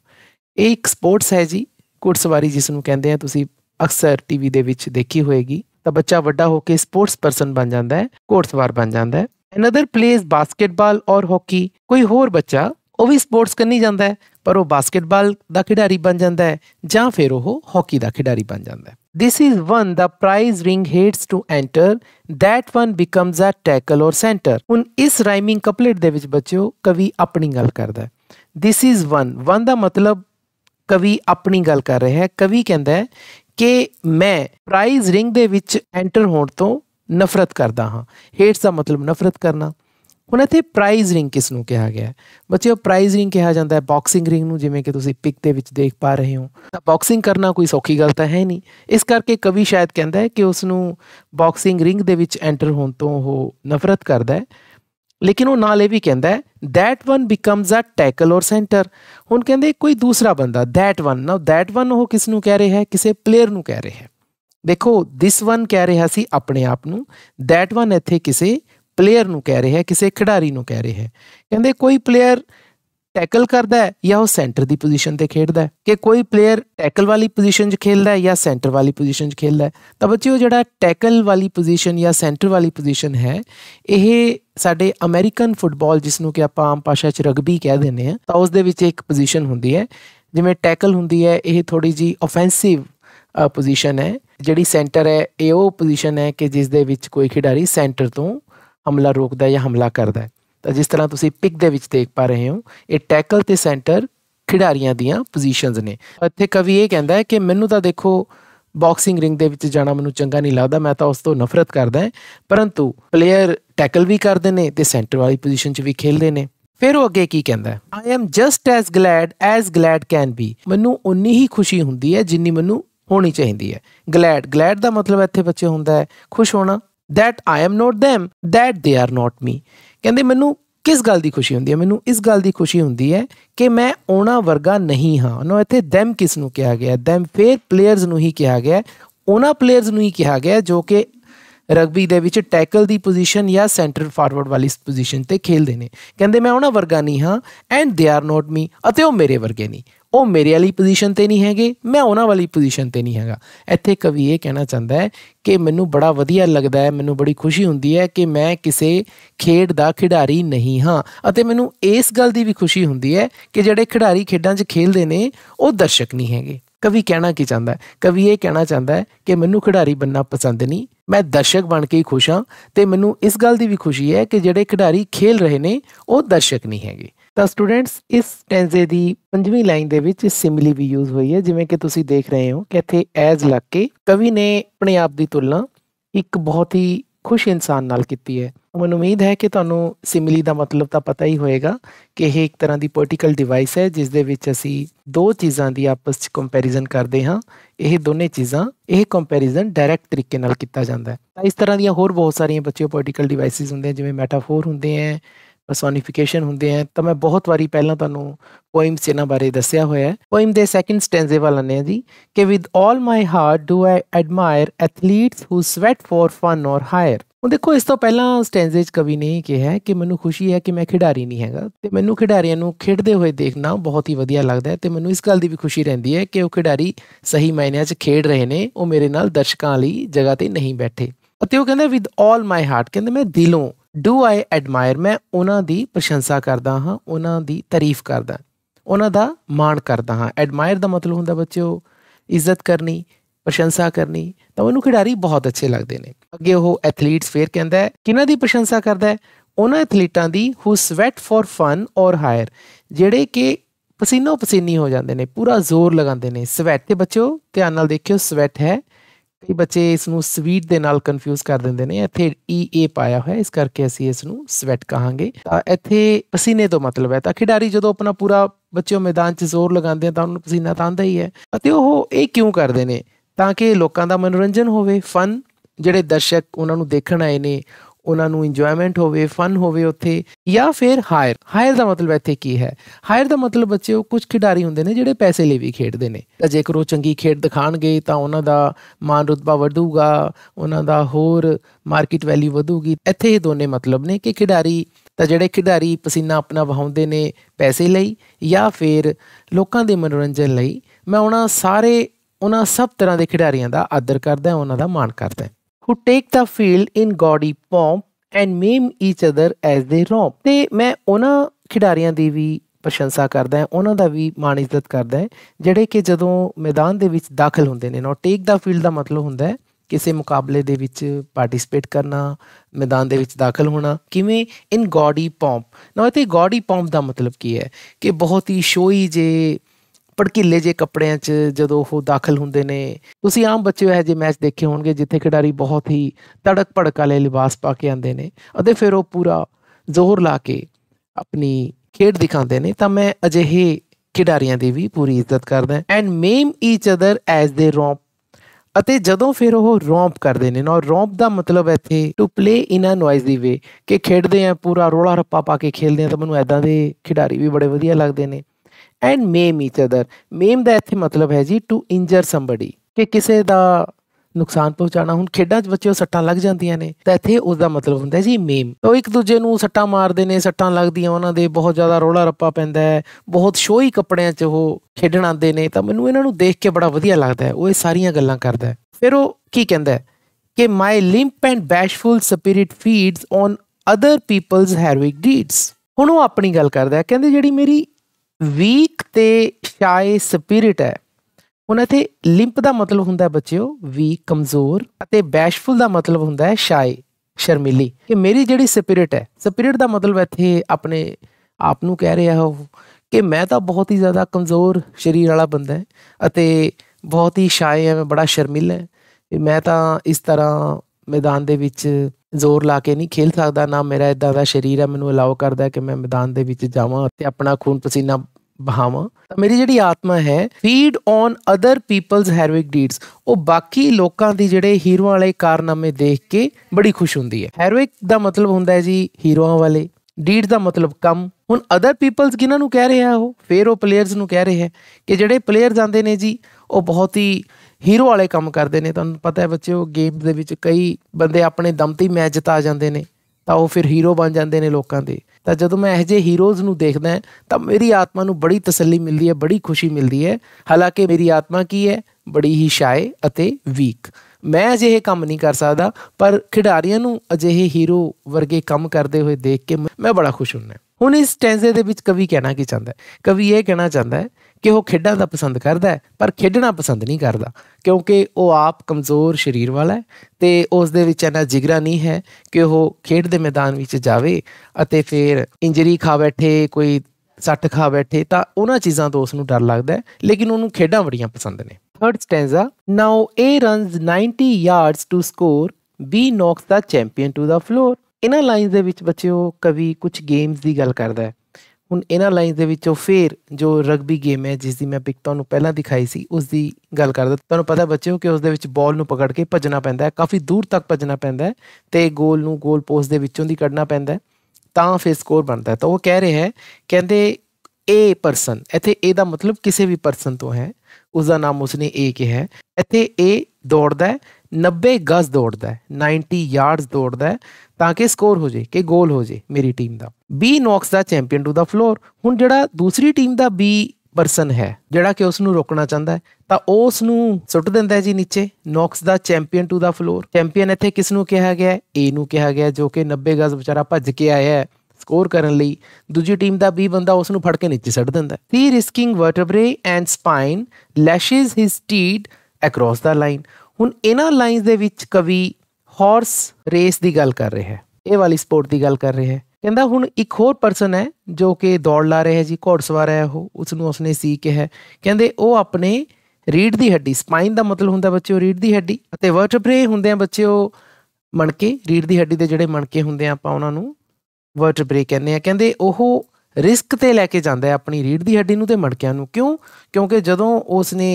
ਇਹ ਇੱਕ ਸਪੋਰਟਸ ਹੈ ਜੀ ਘੋੜਸਵਾਰੀ ਜਿਸ ਨੂੰ ਕਹਿੰਦੇ ਆ ਤੁਸੀਂ ਅਕਸਰ ਟੀਵੀ ਦੇ ਵਿੱਚ ਦੇਖੀ ਹੋਏਗੀ ਤਾਂ ਬੱਚਾ ਵੱਡਾ ਹੋ ਕੇ ਸਪੋਰਟਸ ਪਰਸਨ ਬਣ ਜਾਂਦਾ ਹੈ ਘੋੜਸਵਾਰ ਬਣ ਜਾਂਦਾ ਹੈ another plays basketball or hockey ਕੋਈ ਹੋਰ ਬੱਚਾ ਉਹ ਵੀ ਸਪੋਰਟਸ ਕਰਨੀ ਜਾਂਦਾ ਹੈ ਪਰ ਉਹ ਬਾਸਕਟਬਾਲ ਦਾ ਖਿਡਾਰੀ ਬਣ ਜਾਂਦਾ ਹੈ ਜਾਂ ਫਿਰ ਉਹ ਹਾਕੀ ਦਾ ਖਿਡਾਰੀ ਬਣ ਜਾਂਦਾ ਹੈ this is one the prize ring heads to enter that one becomes a tackle or center ਹੁਣ ਇਸ ਰਾਈਮਿੰਗ couplet ਦੇ ਵਿੱਚ ਬੱਚਿਓ ਕਵੀ ਆਪਣੀ ਗੱਲ ਕਰਦਾ ਹੈ this is one one ਦਾ ਮਤਲਬ ਕਵੀ ਆਪਣੀ ਗੱਲ ਕਰ ਰਿਹਾ ਹੈ ਕਵੀ ਕਹਿੰਦਾ ਹੈ ਕਿ ਮੈਂ ਪ੍ਰਾਈਜ਼ ਰਿੰਗ ਦੇ ਵਿੱਚ ਐਂਟਰ ਹੋਣ ਤੋਂ ਨਫ਼ਰਤ ਕਰਦਾ ਹਾਂ ਹੇਟਸ ਦਾ ਮਤਲਬ ਨਫ਼ਰਤ ਕਰਨਾ ਹੁਣ ਇੱਥੇ ਪ੍ਰਾਈਜ਼ ਰਿੰਗ ਕਿਸ ਨੂੰ ਕਿਹਾ ਗਿਆ ਹੈ ਬੱਚਿਓ ਪ੍ਰਾਈਜ਼ ਰਿੰਗ ਕਿਹਾ ਜਾਂਦਾ ਹੈ ਬਾਕਸਿੰਗ ਰਿੰਗ ਨੂੰ ਜਿਵੇਂ ਕਿ ਤੁਸੀਂ ਪਿਕ ਦੇ ਵਿੱਚ ਦੇਖ ਪਾ ਰਹੇ ਹੋ ਤਾਂ ਬਾਕਸਿੰਗ ਕਰਨਾ ਕੋਈ ਸੌਖੀ ਗੱਲ ਤਾਂ ਹੈ ਨਹੀਂ ਇਸ ਕਰਕੇ ਕਵੀ ਸ਼ਾਇਦ ਕਹਿੰਦਾ ਹੈ ਕਿ ਉਸ ਨੂੰ ਬਾਕਸਿੰਗ ਰਿੰਗ ਦੇ ਵਿੱਚ ਐਂਟਰ ਹੋਣ ਤੋਂ ਉਹ ਨਫ਼ਰਤ ਕਰਦਾ ਹੈ ਲੇਕਿਨ ਉਹ ਨਾਲ ਇਹ ਵੀ ਕਹਿੰਦਾ ਹੈ that one becomes a tackle or centre ਹੁਣ ਕਹਿੰਦੇ ਕੋਈ ਦੂਸਰਾ ਬੰਦਾ ਦੈਟ ਵਨ ਨਾ ਦੈਟ ਵਨ ਉਹ ਕਿਸ ਨੂੰ ਕਹਿ ਰਿਹਾ ਹੈ ਕਿਸੇ ਪਲੇਅਰ ਨੂੰ ਕਹਿ ਰਿਹਾ ਹੈ ਦੇਖੋ this one ਕਹਿ ਰਿਹਾ ਸੀ ਆਪਣੇ ਆਪ ਨੂੰ that one ਇੱਥੇ ਕਿਸੇ ਪਲੇਅਰ ਨੂੰ ਕਹਿ ਰਿਹਾ ਕਿਸੇ ਖਿਡਾਰੀ ਨੂੰ ਕਹਿ ਰਿਹਾ ਕਹਿੰਦੇ ਕੋਈ ਪਲੇਅਰ ਟੈਕਲ ਕਰਦਾ ਹੈ ਜਾਂ ਉਹ ਸੈਂਟਰ ਦੀ ਪੋਜੀਸ਼ਨ ਤੇ ਖੇਡਦਾ ਹੈ ਕਿ ਕੋਈ ਪਲੇਅਰ ਟੈਕਲ ਵਾਲੀ ਪੋਜੀਸ਼ਨ 'ਚ ਖੇਡਦਾ ਹੈ ਜਾਂ ਸੈਂਟਰ ਵਾਲੀ ਪੋਜੀਸ਼ਨ 'ਚ ਖੇਡਦਾ ਹੈ ਤਾਂ ਬੱਚਿਓ ਜਿਹੜਾ ਟੈਕਲ ਵਾਲੀ ਪੋਜੀਸ਼ਨ ਜਾਂ ਸੈਂਟਰ ਵਾਲੀ ਪੋਜੀਸ਼ਨ ਹੈ ਇਹ ਸਾਡੇ ਅਮਰੀਕਨ ਫੁੱਟਬਾਲ ਜਿਸ ਨੂੰ ਕਿ ਆਪਾਂ ਆਮ ਭਾਸ਼ਾ 'ਚ ਰਗਬੀ ਕਹਿ ਦਿੰਦੇ ਆ ਤਾਂ ਉਸ ਦੇ ਵਿੱਚ ਇੱਕ ਪੋਜੀਸ਼ਨ ਹੁੰਦੀ ਹੈ ਜਿਵੇਂ ਟੈਕਲ ਹੁੰਦੀ ਹੈ ਇਹ ਥੋੜੀ ਜੀ ਆਫੈਂਸਿਵ ਪੋਜੀਸ਼ਨ ਹੈ ਜਿਹੜੀ ਸੈਂਟਰ ਹੈ ਇਹ ਉਹ ਪੋਜੀਸ਼ਨ ਹੈ ਕਿ ਜਿਸ ਦੇ ਵਿੱਚ ਕੋਈ ਖਿਡਾਰੀ ਸੈਂਟਰ ਤੋਂ ਹਮਲਾ ਰੋਕਦਾ ਜਾਂ ਹਮਲਾ ਕਰਦਾ ਹੈ ਤਾਂ ਜਿਸ ਤਰ੍ਹਾਂ ਤੁਸੀਂ ਪਿਕ ਦੇ ਵਿੱਚ ਦੇਖ ਪਾ ਰਹੇ ਹੋ ਇਹ ਟੈਕਲ ਤੇ ਸੈਂਟਰ ਖਿਡਾਰੀਆਂ ਦੀਆਂ ਪੋਜੀਸ਼ਨਸ ਨੇ ਇੱਥੇ ਕਵੀ ਇਹ ਕਹਿੰਦਾ ਹੈ ਕਿ ਮੈਨੂੰ ਤਾਂ ਦੇਖੋ ਬਾਕਸਿੰਗ ਰਿੰਗ ਦੇ ਵਿੱਚ ਜਾਣਾ ਮੈਨੂੰ ਚੰਗਾ ਨਹੀਂ ਲੱਗਦਾ ਮੈਂ ਤਾਂ ਉਸ ਤੋਂ ਨਫ਼ਰਤ ਕਰਦਾ ਹਾਂ ਪਰੰਤੂ ਪਲੇਅਰ ਟੈਕਲ ਵੀ ਕਰਦੇ ਨੇ ਤੇ ਸੈਂਟਰ ਵਾਲੀ ਪੋਜੀਸ਼ਨ 'ਚ ਵੀ ਖੇਡਦੇ ਨੇ ਫਿਰ ਉਹ ਅੱਗੇ ਕੀ ਕਹਿੰਦਾ I am just as glad as glad can be ਮੈਨੂੰ ਉਨੀ ਹੀ ਖੁਸ਼ੀ ਹੁੰਦੀ ਹੈ ਜਿੰਨੀ ਮੈਨੂੰ ਹੋਣੀ ਚਾਹੀਦੀ ਹੈ ਗਲੈਡ ਗਲੈਡ ਦਾ ਮਤਲਬ ਇੱਥੇ ਬੱਚੇ ਹੁੰਦਾ ਹੈ ਖੁਸ਼ ਹੋਣਾ that i am not them that they are not me ਕਹਿੰਦੇ ਮੈਨੂੰ ਕਿਸ ਗੱਲ ਦੀ ਖੁਸ਼ੀ ਹੁੰਦੀ ਹੈ ਮੈਨੂੰ ਇਸ ਗੱਲ ਦੀ ਖੁਸ਼ੀ ਹੁੰਦੀ ਹੈ ਕਿ ਮੈਂ ਉਹਨਾਂ ਵਰਗਾ ਨਹੀਂ ਹਾਂ ਨੋ ਇੱਥੇ them ਕਿਸ ਨੂੰ ਕਿਹਾ ਗਿਆ them ਫੇਰ ਪਲੇਅਰਸ ਨੂੰ ਹੀ ਕਿਹਾ ਗਿਆ ਉਹਨਾਂ ਪਲੇਅਰਸ ਨੂੰ ਹੀ ਕਿਹਾ ਗਿਆ ਜੋ ਕਿ ਰਗਬੀ ਦੇ ਵਿੱਚ ਟੈਕਲ ਦੀ ਪੋਜੀਸ਼ਨ ਜਾਂ ਸੈਂਟਰ ਫਾਰਵਰਡ ਵਾਲੀ ਪੋਜੀਸ਼ਨ ਤੇ ਖੇਡਦੇ ਨੇ ਕਹਿੰਦੇ ਮੈਂ ਉਹਨਾਂ ਵਰਗਾ ਨਹੀਂ ਹਾਂ ਐਂਡ ਦੇ ਆਰ ਨੋਟ ਮੀ ਅਤੇ ਉਹ ਮੇਰੇ ਵਰਗੇ ਨਹੀਂ ਉਹ ਮੇਰੇ ਵਾਲੀ ਪੋਜੀਸ਼ਨ ਤੇ ਨਹੀਂ ਹੈਗੇ ਮੈਂ ਉਹਨਾਂ ਵਾਲੀ ਪੋਜੀਸ਼ਨ ਤੇ ਨਹੀਂ ਹੈਗਾ ਇੱਥੇ ਕਵੀ ਇਹ ਕਹਿਣਾ ਚਾਹੁੰਦਾ ਹੈ ਕਿ ਮੈਨੂੰ ਬੜਾ ਵਧੀਆ ਲੱਗਦਾ ਹੈ ਮੈਨੂੰ ਬੜੀ ਖੁਸ਼ੀ ਹੁੰਦੀ ਹੈ ਕਿ ਮੈਂ ਕਿਸੇ ਖੇਡ ਦਾ ਖਿਡਾਰੀ ਨਹੀਂ ਹਾਂ ਅਤੇ ਮੈਨੂੰ ਇਸ ਗੱਲ ਦੀ ਵੀ ਖੁਸ਼ੀ ਹੁੰਦੀ ਹੈ ਕਿ ਜਿਹੜੇ ਖਿਡਾਰੀ ਖੇਡਾਂ 'ਚ ਖੇਲਦੇ ਨੇ ਉਹ ਦਰਸ਼ਕ ਨਹੀਂ ਹੈਗੇ ਕਵੀ ਕਹਿਣਾ ਕੀ ਚਾਹੁੰਦਾ ਹੈ ਕਵੀ ਇਹ ਕਹਿਣਾ ਚਾਹੁੰਦਾ ਹੈ ਕਿ ਮੈਨੂੰ ਖਿਡਾਰੀ ਬੰਨਾ ਪਸੰਦ ਨਹੀਂ ਮੈਂ ਦਰਸ਼ਕ ਬਣ ਕੇ ਹੀ ਖੁਸ਼ ਹਾਂ ਤੇ ਮੈਨੂੰ ਇਸ ਗੱਲ ਦੀ ਵੀ ਖੁਸ਼ੀ ਹੈ ਕਿ ਜਿਹੜੇ ਖਿਡਾਰੀ ਖੇਲ ਰਹੇ ਨੇ ਉਹ ਦਰਸ਼ਕ ਨਹੀਂ ਹੈਗੇ ਤਾਂ ਸਟੂਡੈਂਟਸ ਇਸ ਟੈਂਸੇ ਦੀ ਪੰਜਵੀਂ ਲਾਈਨ ਦੇ ਵਿੱਚ ਸਿਮਲੀ ਵੀ ਯੂਜ਼ ਹੋਈ ਹੈ ਜਿਵੇਂ ਕਿ ਤੁਸੀਂ ਦੇਖ ਰਹੇ ਹੋ ਕਿ ਇੱਥੇ ਐਜ਼ ਲੱਗ ਕੇ ਕਵੀ ਨੇ ਆਪਣੇ ਆਪ ਦੀ ਤੁਲਨਾ ਇੱਕ ਬਹੁਤ ਹੀ ਖੁਸ਼ ਇਨਸਾਨ ਨਾਲ ਕੀਤੀ ਹੈ ਮੈਨੂੰ ਉਮੀਦ ਹੈ ਕਿ ਤੁਹਾਨੂੰ ਸਿਮਲੀ ਦਾ ਮਤਲਬ ਤਾਂ ਪਤਾ ਹੀ ਹੋਏਗਾ ਕਿ ਇਹ ਇੱਕ ਤਰ੍ਹਾਂ ਦੀ ਪੋਲੀਟੀਕਲ ਡਿਵਾਈਸ ਹੈ ਜਿਸ ਦੇ ਵਿੱਚ ਅਸੀਂ ਦੋ ਚੀਜ਼ਾਂ ਦੀ ਆਪਸ ਵਿੱਚ ਕੰਪੈਰੀਜ਼ਨ ਕਰਦੇ ਹਾਂ ਇਹ ਦੋਨੇ ਚੀਜ਼ਾਂ ਇਹ ਕੰਪੈਰੀਜ਼ਨ ਡਾਇਰੈਕਟ ਤਰੀਕੇ ਨਾਲ ਕੀਤਾ ਜਾਂਦਾ ਹੈ ਤਾਂ ਇਸ ਤਰ੍ਹਾਂ ਦੀਆਂ ਹੋਰ ਬਹੁਤ ਸਾਰੀਆਂ ਬੱਚਿਓ ਪੋਲੀਟੀਕਲ ਡਿਵਾਈਸਿਸ ਹੁੰਦੇ ਜਿਵੇਂ ਮੈਟਾਫੋਰ ਹੁੰਦੇ ਹੈ ਪਰਸੋਨੀਫਿਕੇਸ਼ਨ ਹੁੰਦੇ ਆ ਤਾਂ ਮੈਂ ਬਹੁਤ ਵਾਰੀ ਪਹਿਲਾਂ ਤੁਹਾਨੂੰ ਪੋਇਮਸ ਇਹਨਾਂ ਬਾਰੇ ਦੱਸਿਆ ਹੋਇਆ ਹੈ ਪੋਇਮ ਦੇ ਸੈਕੰਡ ਸਟੈਂਜ਼ੇ ਵੱਲ ਆਨੇ ਆ ਜੀ ਕਿ with 올 my heart do I admire athletes who sweat for fun or hire ਹੁਣ ਦੇਖੋ ਇਸ ਤੋਂ ਪਹਿਲਾਂ ਸਟੈਂਜ਼ੇ 'ਚ ਕਵੀ ਨੇ ਕਿਹਾ ਹੈ ਕਿ ਮੈਨੂੰ ਖੁਸ਼ੀ ਹੈ ਕਿ ਮੈਂ ਖਿਡਾਰੀ ਨਹੀਂ ਹੈਗਾ ਤੇ ਮੈਨੂੰ ਖਿਡਾਰੀਆਂ ਨੂੰ ਖੇਡਦੇ ਹੋਏ ਦੇਖਣਾ ਬਹੁਤ ਹੀ ਵਧੀਆ ਲੱਗਦਾ ਹੈ ਤੇ ਮੈਨੂੰ ਇਸ ਗੱਲ ਦੀ ਵੀ ਖੁਸ਼ੀ ਰਹਿੰਦੀ ਹੈ ਕਿ ਉਹ ਖਿਡਾਰੀ ਸਹੀ ਮਾਇਨਿਆਂ 'ਚ ਖੇਡ ਰਹੇ ਨੇ ਉਹ ਮੇਰੇ ਨਾਲ ਦਰਸ਼ਕਾਂ ਲਈ ਜਗ੍ਹਾ ਤੇ ਨਹੀਂ ਬੈਠੇ ਅਤੇ ਉਹ ਕਹਿੰਦਾ ਵਿਦ 올 ਮਾਈ ਹਾਰਟ ਕਹਿੰਦਾ ਮੈਂ ਦਿਲੋਂ ਡੂ ਆਈ ਐਡਮਾਇਰ ਮੈਂ ਉਹਨਾਂ ਦੀ ਪ੍ਰਸ਼ੰਸਾ ਕਰਦਾ ਹਾਂ ਉਹਨਾਂ ਦੀ ਤਾਰੀਫ ਕਰਦਾ ਉਹਨਾਂ ਦਾ ਮਾਣ ਕਰਦਾ ਹਾਂ ਐਡਮਾਇਰ ਦਾ ਮਤਲਬ ਹੁੰਦਾ ਬੱਚਿਓ ਇੱਜ਼ਤ ਕਰਨੀ ਪ੍ਰਸ਼ੰਸਾ ਕਰਨੀ ਤਾਂ ਉਹਨੂੰ ਖਿਡਾਰੀ ਬਹੁਤ ਅੱਛੇ ਲੱਗਦੇ ਨੇ ਅੱਗੇ ਉਹ ਐਥਲੀਟਸ ਫੇਰ ਕਹਿੰਦਾ ਹੈ ਕਿਹਨਾਂ ਦੀ ਪ੍ਰਸ਼ੰਸਾ ਕਰਦਾ ਹੈ ਉਹਨਾਂ ਐਥਲੀਟਾਂ ਦੀ who sweat for fun or hire ਜਿਹੜੇ ਕਿ ਪਸੀਨੋ ਪਸੀਨੀ ਹੋ ਜਾਂਦੇ ਨੇ ਪੂਰਾ ਜ਼ੋਰ ਲਗਾਉਂਦੇ ਨੇ ਸਵੈਟ ਤੇ ਬੱਚਿਓ ਧਿਆਨ ਨਾਲ ਦੇਖਿਓ ਸਵੈਟ ਹੈ ਕਈ ਬੱਚੇ ਇਸ ਨੂੰ ਸਵੀਟ ਦੇ ਨਾਲ ਕਨਫਿਊਜ਼ ਕਰ ਦਿੰਦੇ ਨੇ ਇੱਥੇ ਈ ਏ ਪਾਇਆ ਹੋਇਆ ਇਸ ਕਰਕੇ ਅਸੀਂ ਇਸ ਨੂੰ ਸਵੈਟ ਕਹਾਂਗੇ ਤਾਂ ਇੱਥੇ ਪਸੀਨੇ ਤੋਂ ਮਤਲਬ ਹੈ ਤਾਂ ਖਿਡਾਰੀ ਜਦੋਂ ਆਪਣਾ ਪੂਰਾ ਬੱਚਿਓ ਮੈਦਾਨ 'ਚ ਜ਼ੋਰ ਲਗਾਉਂਦੇ ਆ ਤਾਂ ਉਹਨੂੰ ਪਸੀਨਾ ਤਾਂ ਆਉਂਦਾ ਹੀ ਹੈ ਅਤੇ ਉਹ ਇਹ ਕਿਉਂ ਕਰਦੇ ਨੇ ਤਾਂ ਕਿ ਲੋਕਾਂ ਦਾ ਮਨੋਰੰਜਨ ਹੋਵੇ ਫਨ ਜਿਹੜੇ ਦਰਸ਼ਕ ਉਹਨਾਂ ਨੂੰ ਦੇਖਣ ਆਏ ਨੇ ਉਹਨਾਂ ਨੂੰ ਇੰਜੋਇਮੈਂਟ ਹੋਵੇ ਫਨ ਹੋਵੇ ਉੱਥੇ ਜਾਂ ਫਿਰ ਹਾਇਰ ਹਾਇਰ ਦਾ ਮਤਲਬ ਇੱਥੇ ਕੀ ਹੈ ਹਾਇਰ ਦਾ ਮਤਲਬ ਬੱਚੇ ਉਹ ਕੁਝ ਖਿਡਾਰੀ ਹੁੰਦੇ ਨੇ ਜਿਹੜੇ ਪੈਸੇ ਲਈ ਵੀ ਖੇਡਦੇ ਨੇ ਤਾਂ ਜੇਕਰ ਉਹ ਚੰਗੀ ਖੇਡ ਦਿਖਾਣਗੇ ਤਾਂ ਉਹਨਾਂ ਦਾ ਮਾਨ ਰੁਤਬਾ ਵਧੂਗਾ ਉਹਨਾਂ ਦਾ ਹੋਰ ਮਾਰਕੀਟ ਵੈਲਿਊ ਵਧੂਗੀ ਇੱਥੇ ਇਹ ਦੋਨੇ ਮਤਲਬ ਨੇ ਕਿ ਖਿਡਾਰੀ ਤਾਂ ਜਿਹੜੇ ਖਿਡਾਰੀ ਪਸੀਨਾ ਆਪਣਾ ਵਹਾਉਂਦੇ ਨੇ ਪੈਸੇ ਲਈ ਜਾਂ ਫਿਰ ਲੋਕਾਂ ਦੇ ਮਨੋਰੰਜਨ ਲਈ ਮੈਂ ਉਹਨਾਂ ਸਾਰੇ ਉਹਨਾਂ ਸਭ ਤਰ੍ਹਾਂ ਦੇ ਖਿਡਾਰੀਆਂ ਦਾ ਆਦਰ ਕਰਦਾ ਹਾਂ ਉਹਨਾਂ ਦਾ ਮਾਣ ਕਰਦਾ ਹਾਂ who take the field in gaudy pomp and meme each other as they romp ਤੇ ਮੈਂ ਉਹਨਾਂ ਖਿਡਾਰੀਆਂ ਦੀ ਵੀ ਪ੍ਰਸ਼ੰਸਾ ਕਰਦਾ ਹਾਂ ਉਹਨਾਂ ਦਾ ਵੀ ਮਾਣ ਇੱਜ਼ਤ ਕਰਦਾ ਹਾਂ ਜਿਹੜੇ ਕਿ ਜਦੋਂ ਮੈਦਾਨ ਦੇ ਵਿੱਚ ਦਾਖਲ ਹੁੰਦੇ ਨੇ ਨਾ ਟੇਕ ਦਾ ਫੀਲਡ ਦਾ ਮਤਲਬ ਹੁੰਦਾ ਹੈ ਕਿਸੇ ਮੁਕਾਬਲੇ ਦੇ ਵਿੱਚ ਪਾਰਟਿਸਿਪੇਟ ਕਰਨਾ ਮੈਦਾਨ ਦੇ ਵਿੱਚ ਦਾਖਲ ਹੋਣਾ ਕਿਵੇਂ ਇਨ ਗੋਡੀ ਪੰਪ ਨਾ ਤੇ ਗੋਡੀ ਪੰਪ ਦਾ ਮਤਲਬ ਕੀ ਹੈ ਕਿ ਬਹੁਤ ਹੀ ਸ਼ੋਈ ਜੇ ਭੜਕੀਲੇ ਜੇ ਕੱਪੜਿਆਂ 'ਚ ਜਦੋਂ ਉਹ ਦਾਖਲ ਹੁੰਦੇ ਨੇ ਤੁਸੀਂ ਆਮ ਬੱਚੇ ਇਹ ਜੇ ਮੈਚ ਦੇਖੇ ਹੋਣਗੇ ਜਿੱਥੇ ਖਿਡਾਰੀ ਬਹੁਤ ਹੀ ਤੜਕ ਭੜਕ ਵਾਲੇ ਲਿਬਾਸ ਪਾ ਕੇ ਆਉਂਦੇ ਨੇ ਅਤੇ ਫਿਰ ਉਹ ਪੂਰਾ ਜ਼ੋਰ ਲਾ ਕੇ ਆਪਣੀ ਖੇਡ ਦਿਖਾਉਂਦੇ ਨੇ ਤਾਂ ਮੈਂ ਅਜਿਹੇ ਖਿਡਾਰੀਆਂ ਦੀ ਵੀ ਪੂਰੀ ਇੱਜ਼ਤ ਕਰਦਾ and maim each other as they romp ਅਤੇ ਜਦੋਂ ਫਿਰ ਉਹ ਰੌਂਪ ਕਰਦੇ ਨੇ ਨਾ ਰੌਂਪ ਦਾ ਮਤਲਬ ਇੱਥੇ ਟੂ ਪਲੇ ਇਨ ਅ ਨੋਇਜ਼ੀ ਵੇ ਕਿ ਖੇਡਦੇ ਆ ਪੂਰਾ ਰੋਲਾ ਰੱਪਾ ਪਾ ਕੇ ਖੇਲਦੇ ਆ ਤਾਂ ਮੈਨੂੰ ਐਦਾਂ ਦੇ ਖਿਡਾਰੀ ਵੀ ਬੜੇ ਵਧੀਆ ਲੱਗਦੇ ਨੇ and maim each other maim ਦਾ ਇੱਥੇ ਮਤਲਬ ਹੈ ਜੀ ਟੂ ਇੰਜਰ ਸਮਬਡੀ ਕਿ ਕਿਸੇ ਦਾ ਨੁਕਸਾਨ ਪਹੁੰਚਾਣਾ ਹੁਣ ਖੇਡਾਂ 'ਚ ਬੱਚੇ ਸੱਟਾਂ ਲੱਗ ਜਾਂਦੀਆਂ ਨੇ ਤਾਂ ਇੱਥੇ ਉਸ ਦਾ ਮਤਲਬ ਹੁੰਦਾ ਜੀ ਮੇਮ ਉਹ ਇੱਕ ਦੂਜੇ ਨੂੰ ਸੱਟਾਂ ਮਾਰਦੇ ਨੇ ਸੱਟਾਂ ਲੱਗਦੀਆਂ ਉਹਨਾਂ ਦੇ ਬਹੁਤ ਜ਼ਿਆਦਾ ਰੋਲਾ ਰੱਪਾ ਪੈਂਦਾ ਹੈ ਬਹੁਤ ਸ਼ੋਈ ਕੱਪੜਿਆਂ 'ਚ ਉਹ ਖੇਡਣ ਆਉਂਦੇ ਨੇ ਤਾਂ ਮੈਨੂੰ ਇਹਨਾਂ ਨੂੰ ਦੇਖ ਕੇ ਬੜਾ ਵਧੀਆ ਲੱਗਦਾ ਹੈ ਉਹ ਇਹ ਸਾਰੀਆਂ ਗੱਲਾਂ ਕਰਦਾ ਹੈ ਫਿਰ ਉਹ ਕੀ ਕਹਿੰਦਾ ਹੈ ਕਿ my limp and bashful spirit feeds on other people's heroic deeds ਹੁਣ ਉਹ ਆਪਣੀ ਗੱਲ ਕਰਦਾ ਹੈ ਕਹਿੰਦੇ ਜਿਹੜੀ ਮੇਰੀ ਵੀਕ ਤੇ ਸ਼ਾਇ ਸਪਿਰਿਟ ਹੈ ਉਹਨਾਂ ਤੇ ਲਿੰਪ ਦਾ ਮਤਲਬ ਹੁੰਦਾ ਬੱਚਿਓ ਵੀਕ ਕਮਜ਼ੋਰ ਅਤੇ ਬੈਸ਼ਫੁਲ ਦਾ ਮਤਲਬ ਹੁੰਦਾ ਹੈ ਸ਼ਾਇ ਸ਼ਰਮਿਲੀ ਕਿ ਮੇਰੀ ਜਿਹੜੀ ਸਪਿਰਿਟ ਹੈ ਸਪਿਰਿਟ ਦਾ ਮਤਲਬ ਇੱਥੇ ਆਪਣੇ ਆਪ ਨੂੰ ਕਹਿ ਰਿਹਾ ਹੋ ਕਿ ਮੈਂ ਤਾਂ ਬਹੁਤ ਹੀ ਜ਼ਿਆਦਾ ਕਮਜ਼ੋਰ ਸਰੀਰ ਵਾਲਾ ਬੰਦਾ ਹੈ ਅਤੇ ਬਹੁਤ ਹੀ ਸ਼ਾਇ ਹੈ ਮੈਂ ਬੜਾ ਸ਼ਰਮਿਲ ਹੈ ਮੈਂ ਤਾਂ ਇਸ ਤਰ੍ਹਾਂ ਮੈਦਾਨ ਦੇ ਵਿੱਚ ਜ਼ੋਰ ਲਾ ਕੇ ਨਹੀਂ ਖੇਲ ਸਕਦਾ ਨਾ ਮੇਰਾ ਇਦਾਂ ਦਾ ਸਰੀਰ ਹੈ ਮੈਨੂੰ ਅਲਾਉ ਕਰਦਾ ਕਿ ਮੈਂ ਮੈਦਾਨ ਦੇ ਵਿੱਚ ਜਾਵਾਂ ਤੇ ਆਪਣਾ ਖੂਨ ਪਸੀਨਾ ਬਹਾਵਾਂ ਮੇਰੀ ਜਿਹੜੀ ਆਤਮਾ ਹੈ feed on other people's heroic deeds ਉਹ ਬਾਕੀ ਲੋਕਾਂ ਦੀ ਜਿਹੜੇ ਹੀਰੋਆਂ ਵਾਲੇ ਕਾਰਨਾਮੇ ਦੇਖ ਕੇ ਬੜੀ ਖੁਸ਼ ਹੁੰਦੀ ਹੈ ਹੈਰੋਇਕ ਦਾ ਮਤਲਬ ਹੁੰਦਾ ਹੈ ਜੀ ਹੀਰੋਆਂ ਵਾਲੇ ਡੀਡ ਦਾ ਮਤਲਬ ਕੰਮ ਹੁਣ ਅਦਰ ਪੀਪਲਸ ਕਿਹਨਾਂ ਨੂੰ ਕਹਿ ਰਿਹਾ ਉਹ ਫੇਰ ਉਹ ਪਲੇਅਰਸ ਨੂੰ ਕਹਿ ਰਿਹਾ ਕਿ ਜਿਹੜੇ ਪਲੇਅਰ ਜਾਂਦੇ ਨੇ ਜੀ ਉਹ ਬਹੁਤ ਹੀ ਹੀਰੋ ਵਾਲੇ ਕੰਮ ਕਰਦੇ ਨੇ ਤੁਹਾਨੂੰ ਪਤਾ ਹੈ ਬੱਚਿਓ ਗੇਮ ਦੇ ਵਿੱਚ ਕਈ ਬੰਦੇ ਆਪਣੇ ਦਮ ਤੇ ਹੀ ਮੈਚ ਜਿਤਾ ਜਾਂਦੇ ਨੇ ਤਾਂ ਉਹ ਫਿਰ ਹੀਰੋ ਬਣ ਜਾਂਦੇ ਨੇ ਲੋਕਾਂ ਦੇ ਤਾਂ ਜਦੋਂ ਮੈਂ ਇਹ ਜਿਹੇ ਹੀਰੋਜ਼ ਨੂੰ ਦੇਖਦਾ ਤਾਂ ਮੇਰੀ ਆਤਮਾ ਨੂੰ ਬੜੀ ਤਸੱਲੀ ਮਿਲਦੀ ਹੈ ਬੜੀ ਖੁਸ਼ੀ ਮਿਲਦੀ ਹੈ ਹਾਲਾਂਕਿ ਮੇਰੀ ਆਤਮਾ ਕੀ ਹੈ ਬੜੀ ਹੀ ਸ਼ਾਇ ਅਤੇ ਵੀਕ ਮੈਂ ਅਜਿਹੇ ਕੰਮ ਨਹੀਂ ਕਰ ਸਕਦਾ ਪਰ ਖਿਡਾਰੀਆਂ ਨੂੰ ਅਜਿਹੇ ਹੀਰੋ ਵਰਗੇ ਕੰਮ ਕਰਦੇ ਹੋਏ ਦੇਖ ਕੇ ਮੈਂ ਬੜਾ ਖੁਸ਼ ਹੁੰਦਾ ਹੁਣ ਇਸ ਟੈਂਜ਼ੇ ਦੇ ਵਿੱਚ ਕਵੀ ਕਹਿਣਾ ਕੀ ਚਾਹੁੰਦਾ ਹੈ ਕਵੀ ਇਹ ਕਹਿਣਾ ਚਾਹੁੰਦਾ ਹੈ ਕਿ ਉਹ ਖੇਡਾਂ ਦਾ ਪਸੰਦ ਕਰਦਾ ਹੈ ਪਰ ਖੇਡਣਾ ਪਸੰਦ ਨਹੀਂ ਕਰਦਾ ਕਿਉਂਕਿ ਉਹ ਆਪ ਕਮਜ਼ੋਰ ਸਰੀਰ ਵਾਲਾ ਹੈ ਤੇ ਉਸ ਦੇ ਵਿੱਚ ਇਹਨਾਂ ਜਿਗਰਾ ਨਹੀਂ ਹੈ ਕਿ ਉਹ ਖੇਡ ਦੇ ਮੈਦਾਨ ਵਿੱਚ ਜਾਵੇ ਅਤੇ ਫਿਰ ਇੰਜਰੀ ਖਾ ਬੈਠੇ ਕੋਈ ਸੱਟ ਖਾ ਬੈਠੇ ਤਾਂ ਉਹਨਾਂ ਚੀਜ਼ਾਂ ਤੋਂ ਉਸ ਨੂੰ ਡਰ ਲੱਗਦਾ ਹੈ ਲੇਕਿਨ ਉਹਨੂੰ ਖੇਡਾਂ ਬੜੀਆਂ ਪਸੰਦ ਨੇ third stanza now A runs 90 yards to score B knocks the champion to the floor ਇਹਨਾਂ ਲਾਈਨਸ ਦੇ ਵਿੱਚ ਬੱਚਿਓ ਕਵੀ ਕੁਝ ਗੇਮਸ ਦੀ ਗੱਲ ਕਰਦਾ ਹੈ ਹੁਣ ਇਹਨਾਂ ਲਾਈਨਸ ਦੇ ਵਿੱਚੋਂ ਫੇਰ ਜੋ ਰਗਬੀ ਗੇਮ ਹੈ ਜਿਸ ਦੀ ਮੈਂ ਪਿਕ ਤੁਹਾਨੂੰ ਪਹਿਲਾਂ ਦਿਖਾਈ ਸੀ ਉਸ ਦੀ ਗੱਲ ਕਰਦਾ ਤੁਹਾਨੂੰ ਪਤਾ ਬੱਚਿਓ ਕਿ ਉਸ ਦੇ ਵਿੱਚ ਬਾਲ ਨੂੰ ਪਕੜ ਕੇ ਭੱਜਣਾ ਪੈਂਦਾ ਹੈ ਕਾਫੀ ਦੂਰ ਤੱਕ ਭੱਜਣਾ ਪੈਂਦਾ ਹੈ ਤੇ ਗੋਲ ਨੂੰ ਗੋਲ ਪੋਸਟ ਦੇ ਵਿੱਚੋਂ ਦੀ ਕੱਢਣਾ ਪੈਂਦਾ ਹੈ ਤਾਂ ਫਿਰ ਸਕੋਰ ਬਣਦਾ ਹੈ ਤਾਂ ਉਹ ਕਹਿ ਰਿਹਾ ਹੈ ਕਹਿੰਦੇ ਏ ਪਰਸਨ ਇੱਥੇ ਏ ਦਾ ਮਤਲਬ ਕਿਸੇ ਵੀ ਪਰਸਨ ਤੋਂ ਹੈ ਉਸ ਦਾ ਨਾਮ ਉਸਨੇ ਏ ਕਿਹਾ ਹੈ ਇੱਥੇ ਏ ਦੌੜਦਾ ਹੈ 90 ਗਜ਼ ਦੌੜਦਾ ਹੈ 90 ਯਾਰਡਸ ਦੌੜਦਾ ਹੈ ਤਾਂ ਕਿ ਸਕੋਰ ਹੋ ਜੇ ਕਿ ਗੋਲ ਹੋ ਜੇ ਮੇਰੀ ਟੀਮ ਦਾ be knocks the champion to the floor ਹੁਣ ਜਿਹੜਾ ਦੂਸਰੀ ਟੀਮ ਦਾ ਬੀ ਪਰਸਨ ਹੈ ਜਿਹੜਾ ਕਿ ਉਸ ਨੂੰ ਰੋਕਣਾ ਚਾਹੁੰਦਾ ਹੈ ਤਾਂ ਉਹ ਉਸ ਨੂੰ ਸੁੱਟ ਦਿੰਦਾ ਹੈ ਜੀ ਨੀਚੇ knocks the champion to the floor champion ਇੱਥੇ ਕਿਸ ਨੂੰ ਕਿਹਾ ਗਿਆ ਹੈ ਏ ਨੂੰ ਕਿਹਾ ਗਿਆ ਜੋ ਕਿ 90 ਗਜ਼ ਵਿਚਾਰਾ ਭੱਜ ਕੇ ਆਇਆ ਹੈ ਸਕੋਰ ਕਰਨ ਲਈ ਦੂਜੀ ਟੀਮ ਦਾ 20 ਬੰਦਾ ਉਸ ਨੂੰ ਫੜ ਕੇ ਨੀਚੇ ਸੱਟ ਦਿੰਦਾ ਸੀ risking vertebrae and spine lashes his teed across the line ਹੁਣ ਇਹਨਾਂ ਲਾਈਨਸ ਦੇ ਵਿੱਚ ਕਵੀ ਹਾਰਸ ਰੇਸ ਦੀ ਗੱਲ ਕਰ ਰਹੇ ਹੈ ਇਹ ਵਾਲੀ ਸਪੋਰਟ ਦੀ ਗੱਲ ਕਰ ਰਹੇ ਹੈ ਕਹਿੰਦਾ ਹੁਣ ਇੱਕ ਹੋਰ ਪਰਸਨ ਹੈ ਜੋ ਕਿ ਦੌੜ ਲਾ ਰਿਹਾ ਹੈ ਜੀ ਘੋੜਸਵਾਰ ਹੈ ਉਹ ਉਸ ਨੂੰ ਉਸਨੇ ਸੀ ਕਿਹਾ ਕਹਿੰਦੇ ਉਹ ਆਪਣੇ ਰੀੜ ਦੀ ਹੱਡੀ ਸਪਾਈਨ ਦਾ ਮਤਲਬ ਹੁੰਦਾ ਬੱਚਿਓ ਰੀੜ ਦੀ ਹੱਡੀ ਅਤੇ ਵਰਟਬਰੇ ਹੁੰਦੇ ਆ ਬੱਚਿਓ ਮਣਕੇ ਰੀੜ ਦੀ ਹੱਡੀ ਦੇ ਜਿਹੜੇ ਮਣਕੇ ਹੁੰਦੇ ਆ ਆਪਾਂ ਉਹਨਾਂ ਨੂੰ ਵਰਟਬਰੇ ਕਹਿੰਦੇ ਆ ਕਹਿੰਦੇ ਉਹ ਰਿਸਕ ਤੇ ਲੈ ਕੇ ਜਾਂਦਾ ਹੈ ਆਪਣੀ ਰੀੜ ਦੀ ਹੱਡੀ ਨੂੰ ਤੇ ਮਣਕਿਆਂ ਨੂੰ ਕਿਉਂ ਕਿਉਂਕਿ ਜਦੋਂ ਉਸਨੇ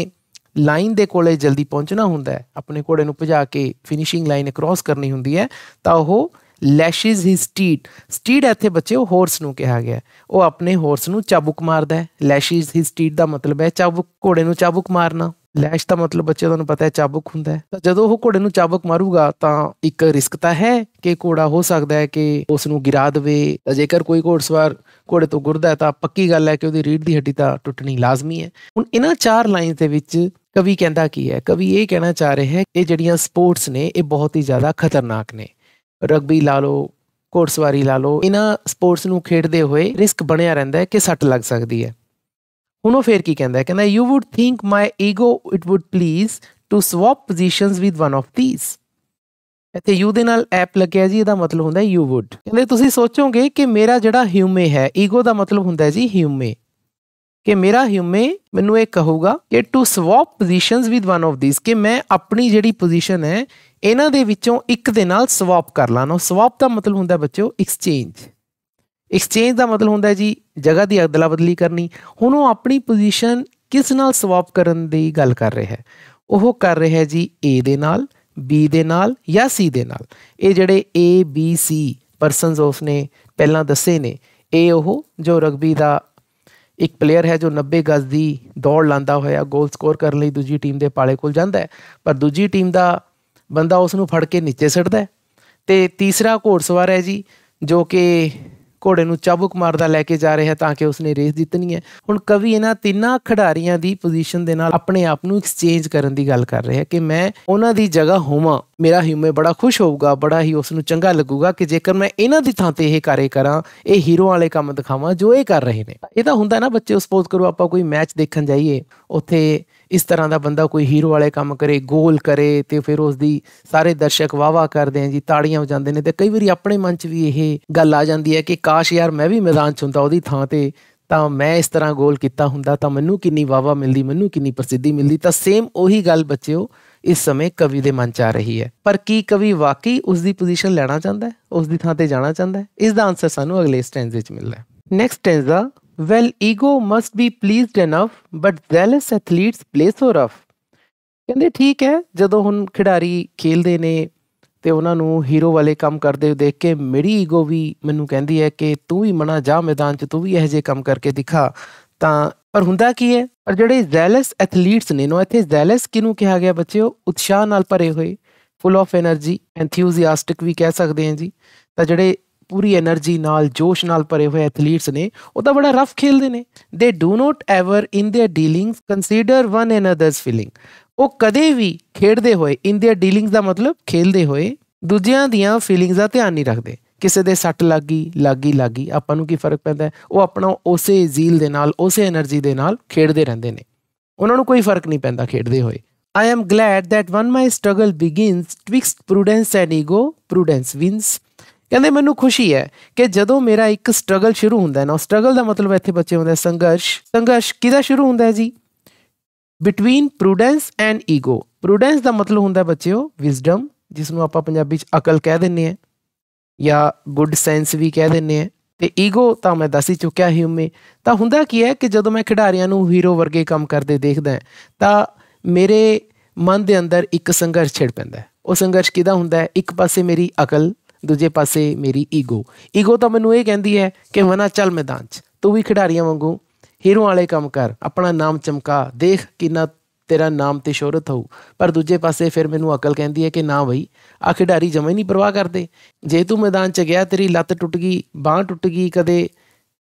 ਲਾਈਨ ਦੇ ਕੋਲੇ ਜਲਦੀ ਪਹੁੰਚਣਾ ਹੁੰਦਾ ਹੈ ਆਪਣੇ ਘੋੜੇ ਨੂੰ ਭਜਾ ਕੇ ਫਿਨਿਸ਼ਿੰਗ ਲਾਈਨ ਕ੍ਰਾਸ ਕਰਨੀ ਹੁੰਦੀ ਹੈ ਤਾਂ ਉਹ ਲੈਸ਼ਸ ਹਿਸ ਸਟੀਡ ਸਟੀਡ ਇੱਥੇ ਬੱਚੇ ਉਹ ਹਾਰਸ ਨੂੰ ਕਿਹਾ ਗਿਆ ਉਹ ਆਪਣੇ ਹਾਰਸ ਨੂੰ ਚਾਬੁਕ ਮਾਰਦਾ ਹੈ ਲੈਸ਼ਸ ਹਿਸ ਸਟੀਡ ਦਾ ਮਤਲਬ ਹੈ ਚਾਬੁਕ ਘੋੜੇ ਨੂੰ ਚਾਬੁਕ ਮਾਰਨਾ ਲੈਸ਼ ਦਾ ਮਤਲਬ ਬੱਚੇ ਤੁਹਾਨੂੰ ਪਤਾ ਹੈ ਚਾਬੁਕ ਹੁੰਦਾ ਹੈ ਤਾਂ ਜਦੋਂ ਉਹ ਘੋੜੇ ਨੂੰ ਚਾਬੁਕ ਮਾਰੂਗਾ ਤਾਂ ਇੱਕ ਰਿਸਕ ਤਾਂ ਹੈ ਕਿ ਘੋੜਾ ਹੋ ਸਕਦਾ ਹੈ ਕਿ ਉਸ ਨੂੰ ਗਿਰਾ ਦੇਵੇ ਤਾਂ ਜੇਕਰ ਕੋਈ ਘੋੜਸਵਾਰ ਘੋੜੇ ਤੋਂ ਗੁਰਦਾ ਤਾਂ ਪੱਕੀ ਗੱਲ ਹੈ ਕਿ ਉਹਦੀ ਰੀੜ ਦੀ ਹੱਡੀ ਤਾਂ ਟੁੱਟਣੀ ਲਾਜ਼ਮੀ ਹੈ ਹੁਣ ਇਹਨਾਂ ਚਾਰ ਲਾਈਨਸ ਦੇ ਵਿੱਚ ਕਵੀ ਕਹਿੰਦਾ ਕੀ ਹੈ ਕਵੀ ਇਹ ਕਹਿਣਾ ਚਾਹ ਰਿਹਾ ਹੈ ਇਹ ਜਿਹੜੀਆਂ ਸਪੋਰਟਸ ਨੇ ਇਹ ਬਹੁਤ ਹੀ ਜ਼ਿਆਦਾ ਖਤਰਨਾਕ ਨੇ ਰਗਬੀ ਲਾ ਲਓ ਘੋੜਸਵਾਰੀ ਲਾ ਲਓ ਇਹਨਾਂ ਸਪੋਰਟਸ ਨੂੰ ਖੇਡਦੇ ਹੋਏ ਰਿਸਕ ਬਣਿਆ ਰਹਿੰਦਾ ਹੈ ਕਿ ਸੱਟ ਲੱਗ ਸਕਦੀ ਹੈ ਹੁਣ ਉਹ ਫੇਰ ਕੀ ਕਹਿੰਦਾ ਹੈ ਕਹਿੰਦਾ you would think my ego it would please to swap positions with one of these ਇੱਥੇ ਯੂ ਦੇ ਨਾਲ ਐਪ ਲੱਗਿਆ ਜੀ ਇਹਦਾ ਮਤਲਬ ਹੁੰਦਾ ਯੂ ਊਡ ਕਹਿੰਦੇ ਤੁਸੀਂ ਸੋਚੋਗੇ ਕਿ ਮੇਰਾ ਜਿਹੜਾ ਹਿਊਮੇ ਹੈ ਈਗੋ ਦਾ ਮਤਲਬ ਹੁੰਦਾ ਜੀ ਹਿਊਮੇ ਕਿ ਮੇਰਾ ਹਿਊਮੇ ਮੈਨੂੰ ਇਹ ਕਹੂਗਾ ਕਿ to swap positions with one of these ਕਿ ਮੈਂ ਆਪਣੀ ਜਿਹੜੀ ਪੋਜੀਸ਼ਨ ਹੈ ਇਹਨਾਂ ਦੇ ਵਿੱਚੋਂ ਇੱਕ ਦੇ ਨਾਲ ਸਵੈਪ ਕਰ ਲਾਣਾ ਸਵੈਪ ਦਾ ਮਤਲਬ ਹੁੰਦਾ ਬੱਚਿਓ ਐਕਸਚੇਂਜ ਐਕਸਚੇਂਜ ਦਾ ਮਤਲਬ ਹੁੰਦਾ ਜੀ ਜਗ੍ਹਾ ਦੀ ਅਦਲਾ ਬਦਲੀ ਕਰਨੀ ਹੁਣ ਉਹ ਆਪਣੀ ਪੋਜੀਸ਼ਨ ਕਿਸ ਨਾਲ ਸਵੈਪ ਕਰਨ ਦੀ ਗੱਲ ਕਰ ਰਿਹਾ ਹੈ ਉਹ ਕਰ ਰਿਹਾ ਹੈ ਜੀ A ਦੇ ਨਾਲ B ਦੇ ਨਾਲ ਜਾਂ C ਦੇ ਨਾਲ ਇਹ ਜਿਹੜੇ A B C ਪਰਸਨਸ ਉਸਨੇ ਪਹਿਲਾਂ ਦੱਸੇ ਨੇ ਇਹ ਉਹ ਜੋ ਰਗਬੀ ਦਾ ਇੱਕ ਪਲੇਅਰ ਹੈ ਜੋ 90 ਗਜ਼ ਦੀ ਦੌੜ ਲਾਂਦਾ ਹੋਇਆ ਗੋਲ ਸਕੋਰ ਕਰਨ ਲਈ ਦੂਜੀ ਟੀਮ ਦੇ ਪਾਲੇ ਕੋਲ ਜਾਂਦਾ ਹੈ ਪਰ ਦੂਜੀ ਟੀਮ ਦਾ ਬੰਦਾ ਉਸ ਨੂੰ ਫੜ ਕੇ ਨੀਚੇ ਸਿੱਟਦਾ ਤੇ ਤੀਸਰਾ ਘੋੜਸਵਾਰ ਹੈ ਜੀ ਜੋ ਕਿ ਘੋੜੇ ਨੂੰ ਚਾਬੁਕ ਮਾਰਦਾ ਲੈ ਕੇ ਜਾ ਰਿਹਾ ਤਾਂ ਕਿ ਉਸਨੇ ਰੇਸ ਜਿੱਤਣੀ ਹੈ ਹੁਣ ਕਵੀ ਇਹਨਾਂ ਤਿੰਨਾਂ ਖਿਡਾਰੀਆਂ ਦੀ ਪੋਜੀਸ਼ਨ ਦੇ ਨਾਲ ਆਪਣੇ ਆਪ ਨੂੰ ਐਕਸਚੇਂਜ ਕਰਨ ਦੀ ਗੱਲ ਕਰ ਰਿਹਾ ਕਿ ਮੈਂ ਉਹਨਾਂ ਦੀ ਜਗ੍ਹਾ ਹੋਵਾਂ ਮੇਰਾ ਹਿਊਮੇ ਬੜਾ ਖੁਸ਼ ਹੋਊਗਾ ਬੜਾ ਹੀ ਉਸ ਨੂੰ ਚੰਗਾ ਲੱਗੂਗਾ ਕਿ ਜੇਕਰ ਮੈਂ ਇਹਨਾਂ ਦੀ ਥਾਂ ਤੇ ਇਹ ਕਾਰੇ ਕਰਾਂ ਇਹ ਹੀਰੋ ਵਾਲੇ ਕੰਮ ਦਿਖਾਵਾਂ ਜੋ ਇਹ ਕਰ ਰਹੇ ਨੇ ਇਹ ਤਾਂ ਹੁੰਦਾ ਨਾ ਬੱਚੇ ਸਪੋਜ਼ ਕਰੋ ਆਪਾਂ ਕੋਈ ਮੈਚ ਦੇਖਣ ਜਾਈਏ ਉੱਥੇ ਇਸ ਤਰ੍ਹਾਂ ਦਾ ਬੰਦਾ ਕੋਈ ਹੀਰੋ ਵਾਲੇ ਕੰਮ ਕਰੇ ਗੋਲ ਕਰੇ ਤੇ ਫਿਰ ਉਸ ਦੀ ਸਾਰੇ ਦਰਸ਼ਕ ਵਾਵਾ ਕਰਦੇ ਆ ਜੀ ਤਾੜੀਆਂ ਵਜਾਉਂਦੇ ਨੇ ਤੇ ਕਈ ਵਾਰੀ ਆਪਣੇ ਮਨ 'ਚ ਵੀ ਇਹ ਗੱਲ ਆ ਜਾਂਦੀ ਹੈ ਕਿ ਕਾਸ਼ ਯਾਰ ਮੈਂ ਵੀ ਮੈਦਾਨ 'ਚ ਹੁੰਦਾ ਉਹਦੀ ਥਾਂ ਤੇ ਤਾਂ ਮੈਂ ਇਸ ਤਰ੍ਹਾਂ ਗੋਲ ਕੀਤਾ ਹੁੰਦਾ ਤਾਂ ਮੈਨੂੰ ਕਿੰਨੀ ਵਾਵਾ ਮਿਲਦੀ ਮੈਨੂੰ ਕਿੰਨੀ ਪ੍ਰਸਿੱਧੀ ਮਿਲਦੀ ਤਾਂ ਸੇਮ ਉਹੀ ਗੱਲ ਬੱਚਿਓ ਇਸ ਸਮੇਂ ਕਵੀ ਦੇ ਮਨ 'ਚ ਆ ਰਹੀ ਹੈ ਪਰ ਕੀ ਕਵੀ ਵਾਕਈ ਉਸ ਦੀ ਪੋਜੀਸ਼ਨ ਲੈਣਾ ਚਾਹੁੰਦਾ ਹੈ ਉਸ ਦੀ ਥਾਂ ਤੇ ਜਾਣਾ ਚਾਹੁੰਦਾ ਹੈ ਇਸ ਦਾ ਆਨਸਰ ਸਾਨੂੰ ਅਗਲੇ ਸਟੈਂਜ਼ ਵਿੱਚ ਮਿਲਦਾ ਹੈ next stanza Well, ego must be pleased enough, but zealous athletes play so rough. ਕਹਿੰਦੇ ਠੀਕ ਹੈ ਜਦੋਂ ਹੁਣ ਖਿਡਾਰੀ ਖੇਲਦੇ ਨੇ ਤੇ ਉਹਨਾਂ ਨੂੰ ਹੀਰੋ ਵਾਲੇ ਕੰਮ ਕਰਦੇ ਦੇਖ ਕੇ ਮੇਰੀ ਈਗੋ ਵੀ ਮੈਨੂੰ ਕਹਿੰਦੀ ਹੈ ਕਿ ਤੂੰ ਵੀ ਮਣਾ ਜਾ ਮੈਦਾਨ 'ਚ ਤੂੰ ਵੀ ਇਹੋ ਜਿਹੇ ਕੰਮ ਕਰਕੇ ਦਿਖਾ ਤਾਂ ਪਰ ਹੁੰਦਾ ਕੀ ਹੈ ਪਰ ਜਿਹੜੇ ਜ਼ੈਲਸ ਐਥਲੀਟਸ ਨੇ ਨੋ ਇੱਥੇ ਜ਼ੈਲਸ ਕਿਨੂੰ ਕਿਹਾ ਗਿਆ ਬੱਚਿਓ ਉਤਸ਼ਾਹ ਨਾਲ ਭਰੇ ਹੋਏ ਫੁੱਲ ਆਫ એનર્ਜੀ ਐਂਥੂਸੀਆਸਟਿਕ ਵੀ ਕਹਿ ਸਕਦੇ ਹਾਂ ਜੀ ਤਾਂ ਜਿਹੜੇ ਪੂਰੀ એનર્ਜੀ ਨਾਲ ਜੋਸ਼ ਨਾਲ ਭਰੇ ਹੋਏ ਐਥਲੀਟਸ ਨੇ ਉਹ ਤਾਂ ਬੜਾ ਰਫ ਖੇਲਦੇ ਨੇ they do not ever in their dealings consider one another's feeling ਉਹ ਕਦੇ ਵੀ ਖੇਡਦੇ ਹੋਏ ਇਨ देयर ਡੀਲਿੰਗਸ ਦਾ ਮਤਲਬ ਖੇਲਦੇ ਹੋਏ ਦੂਜਿਆਂ ਦੀਆਂ ਫੀਲਿੰਗਸ ਦਾ ਧਿਆਨ ਨਹੀਂ ਰੱਖਦੇ ਕਿਸੇ ਦੇ ਸੱਟ ਲੱਗੀ ਲੱਗੀ ਲੱਗੀ ਆਪਾਂ ਨੂੰ ਕੀ ਫਰਕ ਪੈਂਦਾ ਉਹ ਆਪਣਾ ਉਸੇ ਜ਼ੀਲ ਦੇ ਨਾਲ ਉਸੇ એનર્ਜੀ ਦੇ ਨਾਲ ਖੇਡਦੇ ਰਹਿੰਦੇ ਨੇ ਉਹਨਾਂ ਨੂੰ ਕੋਈ ਫਰਕ ਨਹੀਂ ਪੈਂਦਾ ਖੇਡਦੇ ਹੋਏ I am glad that when my struggle begins twixt prudence and ego, prudence wins. ਕਹਿੰਦੇ ਮੈਨੂੰ ਖੁਸ਼ੀ ਹੈ ਕਿ ਜਦੋਂ ਮੇਰਾ ਇੱਕ ਸਟਰਗਲ ਸ਼ੁਰੂ ਹੁੰਦਾ ਨਾ ਸਟਰਗਲ ਦਾ ਮਤਲਬ ਇੱਥੇ ਬੱਚੇ ਹੁੰਦਾ ਸੰਘਰਸ਼ ਸੰਘਰਸ਼ ਕਿਹਦਾ ਸ਼ੁਰੂ ਹੁੰਦਾ ਹੈ ਜੀ between prudence and ego prudence ਦਾ ਮਤਲਬ ਹੁੰਦਾ ਬੱਚਿਓ ਵਿਜ਼ਡਮ ਜਿਸ ਨੂੰ ਆਪਾਂ ਪੰਜਾਬੀ ਚ ਅਕਲ ਕਹਿ ਦਿੰਨੇ ਆ ਜਾਂ ਗੁੱਡ ਸੈਂਸ ਵੀ ਕਹਿ ਦਿੰਨੇ ਆ ਤੇ ਈਗੋ ਤਾਂ ਮੈਂ ਦੱਸ ਹੀ ਚੁੱਕਿਆ ਹੀ ਉਮੇ ਤਾਂ ਹੁੰਦਾ ਕੀ ਹੈ ਕਿ ਜਦੋਂ ਮੈਂ ਖਿਡਾਰੀਆਂ ਨੂੰ ਹੀਰੋ ਵਰਗੇ ਕੰਮ ਕਰਦੇ ਦੇਖਦਾ ਤਾਂ ਮੇਰੇ ਮਨ ਦੇ ਅੰਦਰ ਇੱਕ ਸੰਘਰਸ਼ ਛਿੜ ਪੈਂਦਾ ਉਹ ਸੰਘਰਸ਼ ਕਿਦਾ ਹੁੰਦਾ ਹੈ ਇੱਕ ਪਾਸੇ ਮੇਰੀ ਅਕਲ ਦੂਜੇ ਪਾਸੇ ਮੇਰੀ ਈਗੋ ਈਗੋ ਤਾਂ ਮੈਨੂੰ ਇਹ ਕਹਿੰਦੀ ਹੈ ਕਿ ਮਨਾ ਚੱਲ ਮੈਦਾਨ 'ਚ ਤੂੰ ਵੀ ਖਿਡਾਰੀਆਂ ਵਾਂਗੂ ਹੀਰੋ ਵਾਲੇ ਕੰਮ ਕਰ ਆਪਣਾ ਨਾਮ ਚਮਕਾ ਦੇਖ ਕਿੰਨਾ ਤੇਰਾ ਨਾਮ ਤੇ ਸ਼ੋਹਰਤ ਹੋਊ ਪਰ ਦੂਜੇ ਪਾਸੇ ਫਿਰ ਮੈਨੂੰ ਅਕਲ ਕਹਿੰਦੀ ਹੈ ਕਿ ਨਾ ਬਈ ਆ ਖਿਡਾਰੀ ਜਮਾ ਹੀ ਨਹੀਂ ਪਰਵਾਹ ਕਰਦੇ ਜੇ ਤੂੰ ਮੈਦਾਨ 'ਚ ਗਿਆ ਤੇਰੀ ਲੱਤ ਟੁੱਟ ਗਈ ਬਾਹ ਟੁੱਟ ਗਈ ਕਦੇ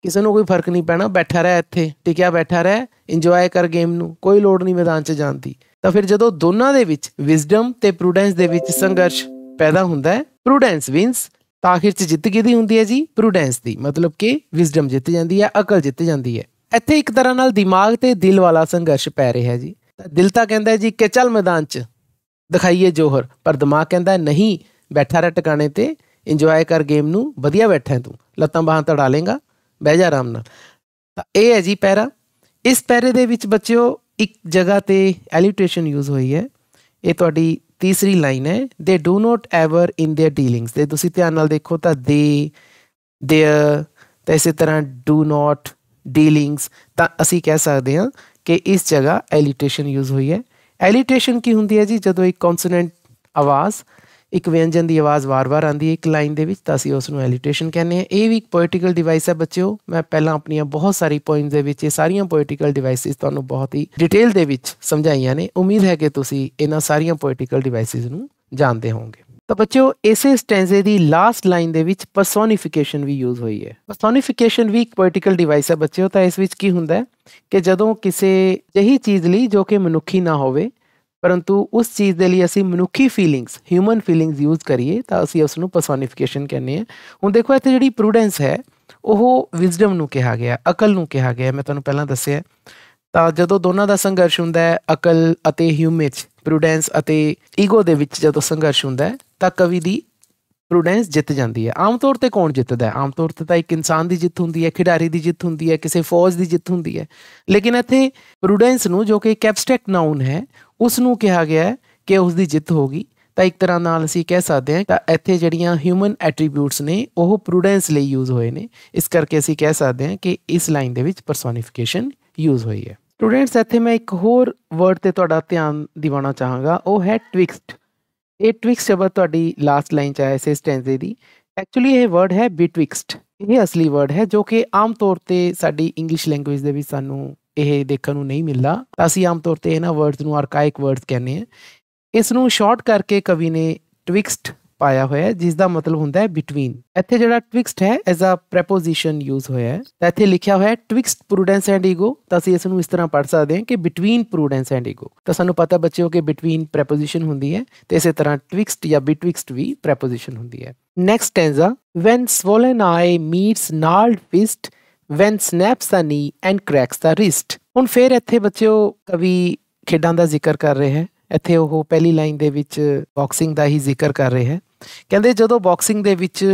ਕਿਸੇ ਨੂੰ ਕੋਈ ਫਰਕ ਨਹੀਂ ਪੈਣਾ ਬੈਠਾ ਰਹਿ ਇੱਥੇ ਟਿਕਿਆ ਬੈਠਾ ਰਹਿ ਇੰਜੋਏ ਕਰ ਗੇਮ ਨੂੰ ਕੋਈ ਲੋੜ ਨਹੀਂ ਮੈਦਾਨ 'ਚ ਜਾਣ ਦੀ ਤਾਂ ਫਿਰ ਜਦੋਂ ਦੋਨਾਂ ਦੇ ਵਿੱਚ ਵਿਜ਼ਡਮ ਤੇ ਪ੍ਰੂਡੈਂਸ ਦੇ ਵਿੱਚ ਸੰਘਰਸ਼ ਪੈਦਾ ਹੁੰਦਾ ਹੈ ਪ੍ਰੂਡੈਂਸ ਵਿਨਸ ਤਾਂ ਆਖਿਰ 'ਚ ਜਿੱਤ ਕਿਹਦੀ ਹੁੰਦੀ ਹੈ ਜੀ ਪ੍ਰੂਡੈਂਸ ਦੀ ਮਤਲਬ ਕਿ ਵਿਜ਼ਡਮ ਜਿੱਤ ਜਾਂਦੀ ਹੈ ਅਕਲ ਜਿੱਤ ਜਾਂਦੀ ਹੈ ਇੱਥੇ ਇੱਕ ਤਰ੍ਹਾਂ ਨਾਲ ਦਿਮਾਗ ਤੇ ਦਿਲ ਵਾਲਾ ਸੰਘਰਸ਼ ਪੈ ਰਿਹਾ ਜੀ ਦਿਲ ਤਾਂ ਕਹਿੰਦਾ ਜੀ ਕਿ ਚੱਲ ਮੈਦਾਨ 'ਚ ਦਿਖਾਈਏ ਜੋਹਰ ਪਰ ਦਿਮਾਗ ਕਹਿੰਦਾ ਨਹੀਂ ਬੈਠਾ ਰਹਿ ਟਿਕਾਣੇ ਤੇ ਇੰਜੋਏ ਕਰ ਗੇਮ ਨੂੰ ਵਧੀਆ ਬੈਠਾ ਤੂੰ ਲੱਤਾਂ ਬਾਹਾਂ ਤੜਾ ਲੇਗਾ ਬਹਿ ਜਾ ਆਰਾਮ ਨਾਲ ਤਾਂ ਇਹ ਹੈ ਜੀ ਪੈਰਾ ਇਸ ਪੈਰੇ ਦੇ ਵਿੱਚ ਬੱਚਿਓ ਇੱਕ ਜਗ੍ਹਾ ਤੇ ਐਲੀਟ੍ਰੇਸ਼ਨ ਯੂਜ਼ ਹੋਈ ਹੈ ਇਹ ਤੁਹਾਡੀ ਤੀਸਰੀ ਲਾਈਨ ਹੈ they do not ever in their dealings ਤੇ ਤੁਸੀਂ ਧਿਆਨ ਨਾਲ ਦੇਖੋ ਤਾਂ ਦੇ देयर ਤਾਂ ਇਸੇ ਤਰ੍ਹਾਂ ਡੂ ਨਾਟ ਡੀਲਿੰਗਸ ਤਾਂ ਅਸੀਂ ਕਹਿ ਸਕਦੇ ਹਾਂ ਕਿ ਇਸ ਜਗ੍ਹਾ ਐਲੀਟੇਸ਼ਨ ਯੂਜ਼ ਹੋਈ ਹੈ ਐਲੀਟੇਸ਼ਨ ਕੀ ਹੁੰਦੀ ਹੈ ਜੀ ਜਦੋਂ ਇੱਕ ਕੌਨਸੋਨੈਂਟ ਆਵਾਜ਼ ਇੱਕ ਵਿਅੰਜਨ ਦੀ ਆਵਾਜ਼ ਵਾਰ-ਵਾਰ ਆਂਦੀ ਹੈ ਇੱਕ ਲਾਈਨ ਦੇ ਵਿੱਚ ਤਾਂ ਅਸੀਂ ਉਸ ਨੂੰ ਐਲੀਟੇਸ਼ਨ ਕਹਿੰਦੇ ਆ ਇਹ ਵੀ ਇੱਕ ਪੋਇਟਿਕਲ ਡਿਵਾਈਸ ਹੈ ਬੱਚਿਓ ਮੈਂ ਪਹਿਲਾਂ ਆਪਣੀਆਂ ਬਹੁਤ ਸਾਰੀ ਪੋਇਮਸ ਦੇ ਵਿੱਚ ਇਹ ਸਾਰੀਆਂ ਪੋਇਟਿਕਲ ਡਿਵਾਈਸਿਸ ਤੁਹਾਨੂੰ ਬਹੁਤ ਹੀ ਡਿਟੇਲ ਦੇ ਵਿੱਚ ਸਮਝਾਈਆਂ ਨੇ ਉਮੀਦ ਹੈ ਕਿ ਤੁਸੀਂ ਇਹਨਾਂ ਸਾਰੀਆਂ ਪੋਇਟਿਕਲ ਡਿਵਾਈਸਿਸ ਨੂੰ ਜਾਣਦੇ ਹੋਵੋਗੇ ਤਾਂ ਬੱਚਿਓ ਇਸੇ ਸਟੈਂਜ਼ੇ ਦੀ ਲਾਸਟ ਲਾਈਨ ਦੇ ਵਿੱਚ ਪਰਸੋਨੀਫਿਕੇਸ਼ਨ ਵੀ ਯੂਜ਼ ਹੋਈ ਹੈ ਪਰਸੋਨੀਫਿਕੇਸ਼ਨ ਵੀ ਇੱਕ ਪੋਇਟਿਕਲ ਡਿਵਾਈਸ ਹੈ ਬੱਚਿਓ ਤਾਂ ਇਸ ਵਿੱਚ ਕੀ ਹੁੰਦਾ ਹੈ ਕਿ ਜਦੋਂ ਕਿਸੇ ਜਹੀ ਚੀਜ਼ ਲਈ ਜੋ ਕਿ ਮਨੁੱਖੀ ਨਾ ਹੋਵੇ ਪਰੰਤੂ ਉਸ ਚੀਜ਼ ਦੇ ਲਈ ਅਸੀਂ ਮਨੁੱਖੀ ਫੀਲਿੰਗਸ ਹਿਊਮਨ ਫੀਲਿੰਗਸ ਯੂਜ਼ ਕਰੀਏ ਤਾਂ ਅਸੀਂ ਉਸ ਨੂੰ ਪਰਸੋਨੀਫਿਕੇਸ਼ਨ ਕਹਿੰਦੇ ਆ ਹੁਣ ਦੇਖੋ ਇੱਥੇ ਜਿਹੜੀ ਪ੍ਰੂਡੈਂਸ ਹੈ ਉਹ ਵਿਜ਼ਡਮ ਨੂੰ ਕਿਹਾ ਗਿਆ ਅਕਲ ਨੂੰ ਕਿਹਾ ਗਿਆ ਮੈਂ ਤੁਹਾਨੂੰ ਪਹਿਲਾਂ ਦੱਸਿਆ ਤਾਂ ਜਦੋਂ ਦੋਨਾਂ ਦਾ ਸੰਘਰਸ਼ ਹੁੰਦਾ ਹੈ ਅਕਲ ਅਤੇ ਹਿਊਮਿਚ ਪ੍ਰੂਡੈਂਸ ਅਤੇ ਈਗੋ ਦੇ ਵਿੱਚ ਜਦੋਂ ਸੰਘਰਸ਼ ਹੁੰਦਾ ਹੈ ਤਾਂ ਕਵੀ ਦੀ ਪ੍ਰੂਡੈਂਸ ਜਿੱਤ ਜਾਂਦੀ ਹੈ ਆਮ ਤੌਰ ਤੇ ਕੌਣ ਜਿੱਤਦਾ ਹੈ ਆਮ ਤੌਰ ਤੇ ਤਾਂ ਇੱਕ ਇਨਸਾਨ ਦੀ ਜਿੱਤ ਹੁੰਦੀ ਹੈ ਖਿਡਾਰੀ ਦੀ ਜਿੱਤ ਹੁੰਦੀ ਹੈ ਕਿਸੇ ਫੌਜ ਦੀ ਜਿੱਤ ਹੁੰਦੀ ਹੈ ਲੇਕਿਨ ਇੱਥੇ ਪ੍ਰੂਡੈਂਸ ਨੂੰ ਜੋ ਕਿ ਇੱਕ ਐਬਸਟ੍ਰੈਕਟ ਨਾਉਨ ਹੈ ਉਸ ਨੂੰ ਕਿਹਾ ਗਿਆ ਹੈ ਕਿ ਉਸ ਦੀ ਜਿੱਤ ਹੋਗੀ ਤਾਂ ਇੱਕ ਤਰ੍ਹਾਂ ਨਾਲ ਅਸੀਂ ਕਹਿ ਸਕਦੇ ਹਾਂ ਤਾਂ ਇੱਥੇ ਜਿਹੜੀਆਂ ਹਿਊਮਨ ਐਟਰੀਬਿਊਟਸ ਨੇ ਉਹ ਪ੍ਰੂਡੈਂਸ ਲਈ ਯੂਜ਼ ਹੋਏ ਨੇ ਇਸ ਕਰਕੇ ਅਸੀਂ ਕਹਿ ਸਕਦੇ ਹਾਂ ਕਿ ਇਸ ਲਾਈਨ ਦੇ ਵਿੱਚ ਪਰਸੋਨੀਫਿਕੇਸ਼ਨ ਯੂਜ਼ ਹੋਈ ਹੈ ਸਟੂਡੈਂਟਸ ਇੱਥੇ ਮੈਂ ਇੱਕ ਹੋਰ ਵਰਡ ਤੇ ਤੁਹਾਡਾ ਧਿਆਨ ਦਿਵਾਉਣਾ ਚਾਹਾਂਗਾ ਉਹ ਹੈ ਟਵਿਕਸਟ एटविक्सट ਸ਼ਬਦ ਤੁਹਾਡੀ ਲਾਸਟ ਲਾਈਨ ਚ ਆਇਆ ਇਸ ਟੈਂਸੇ ਦੀ ਐਕਚੁਅਲੀ ਇਹ ਵਰਡ ਹੈ ਬਿਟਵਿਕਸਟ ਇਹ ਅਸਲੀ ਵਰਡ ਹੈ ਜੋ ਕਿ ਆਮ ਤੌਰ ਤੇ ਸਾਡੀ ਇੰਗਲਿਸ਼ ਲੈਂਗੁਏਜ ਦੇ ਵਿੱਚ ਸਾਨੂੰ ਇਹ ਦੇਖਣ ਨੂੰ ਨਹੀਂ ਮਿਲਦਾ ਅਸੀਂ ਆਮ ਤੌਰ ਤੇ ਇਹਨਾਂ ਵਰਡਸ ਨੂੰ ਆਰਕਾਈਕ ਵਰਡਸ ਕਹਿੰਦੇ ਆ ਇਸ ਨੂੰ ਸ਼ਾਰਟ ਕਰਕੇ ਕਵੀ ਨੇ ਟਵਿਕਸਟ ਪਾਇਆ ਹੋਇਆ ਹੈ ਜਿਸ ਦਾ ਮਤਲਬ ਹੁੰਦਾ ਹੈ ਬਿਟਵੀਨ ਇੱਥੇ ਜਿਹੜਾ ਟਵਿਕਸਟ ਹੈ ਐਜ਼ ਅ ਪ੍ਰੈਪੋਜੀਸ਼ਨ ਯੂਜ਼ ਹੋਇਆ ਹੈ ਤਾਂ ਇੱਥੇ ਲਿਖਿਆ ਹੋਇਆ ਹੈ ਟਵਿਕਸਟ ਪ੍ਰੂਡੈਂਸ ਐਂਡ ਈਗੋ ਤਾਂ ਅਸੀਂ ਇਸ ਨੂੰ ਇਸ ਤਰ੍ਹਾਂ ਪੜ੍ਹ ਸਕਦੇ ਹਾਂ ਕਿ ਬਿਟਵੀਨ ਪ੍ਰੂਡੈਂਸ ਐਂਡ ਈਗੋ ਤਾਂ ਸਾਨੂੰ ਪਤਾ ਬੱਚਿਓ ਕਿ ਬਿਟਵੀਨ ਪ੍ਰੈਪੋਜੀਸ਼ਨ ਹੁੰਦੀ ਹੈ ਤੇ ਇਸੇ ਤਰ੍ਹਾਂ ਟਵਿਕਸਟ ਜਾਂ ਬਿਟਵਿਕਸਟ ਵੀ ਪ੍ਰੈਪੋਜੀਸ਼ਨ ਹੁੰਦੀ ਹੈ next stanza when swollen eye meets knuckled fist when snaps the knee and ਕ੍ਰੈਕਸ the wrist ਹੁਣ ਫੇਰ ਇੱਥੇ ਬੱਚਿਓ ਕਵੀ ਖੇਡਾਂ ਦਾ ਜ਼ਿਕਰ ਕਰ ਰਹੇ ਹੈ ਇੱਥੇ ਉਹ ਪਹਿਲੀ ਲਾਈਨ ਦੇ ਵਿੱਚ ਬਾਕਸਿੰਗ ਦਾ ਹੀ ਜ਼ਿਕਰ ਕਰ ਰਹੇ ਹੈ ਕਹਿੰਦੇ ਜਦੋਂ ਬਾਕਸਿੰਗ ਦੇ ਵਿੱਚ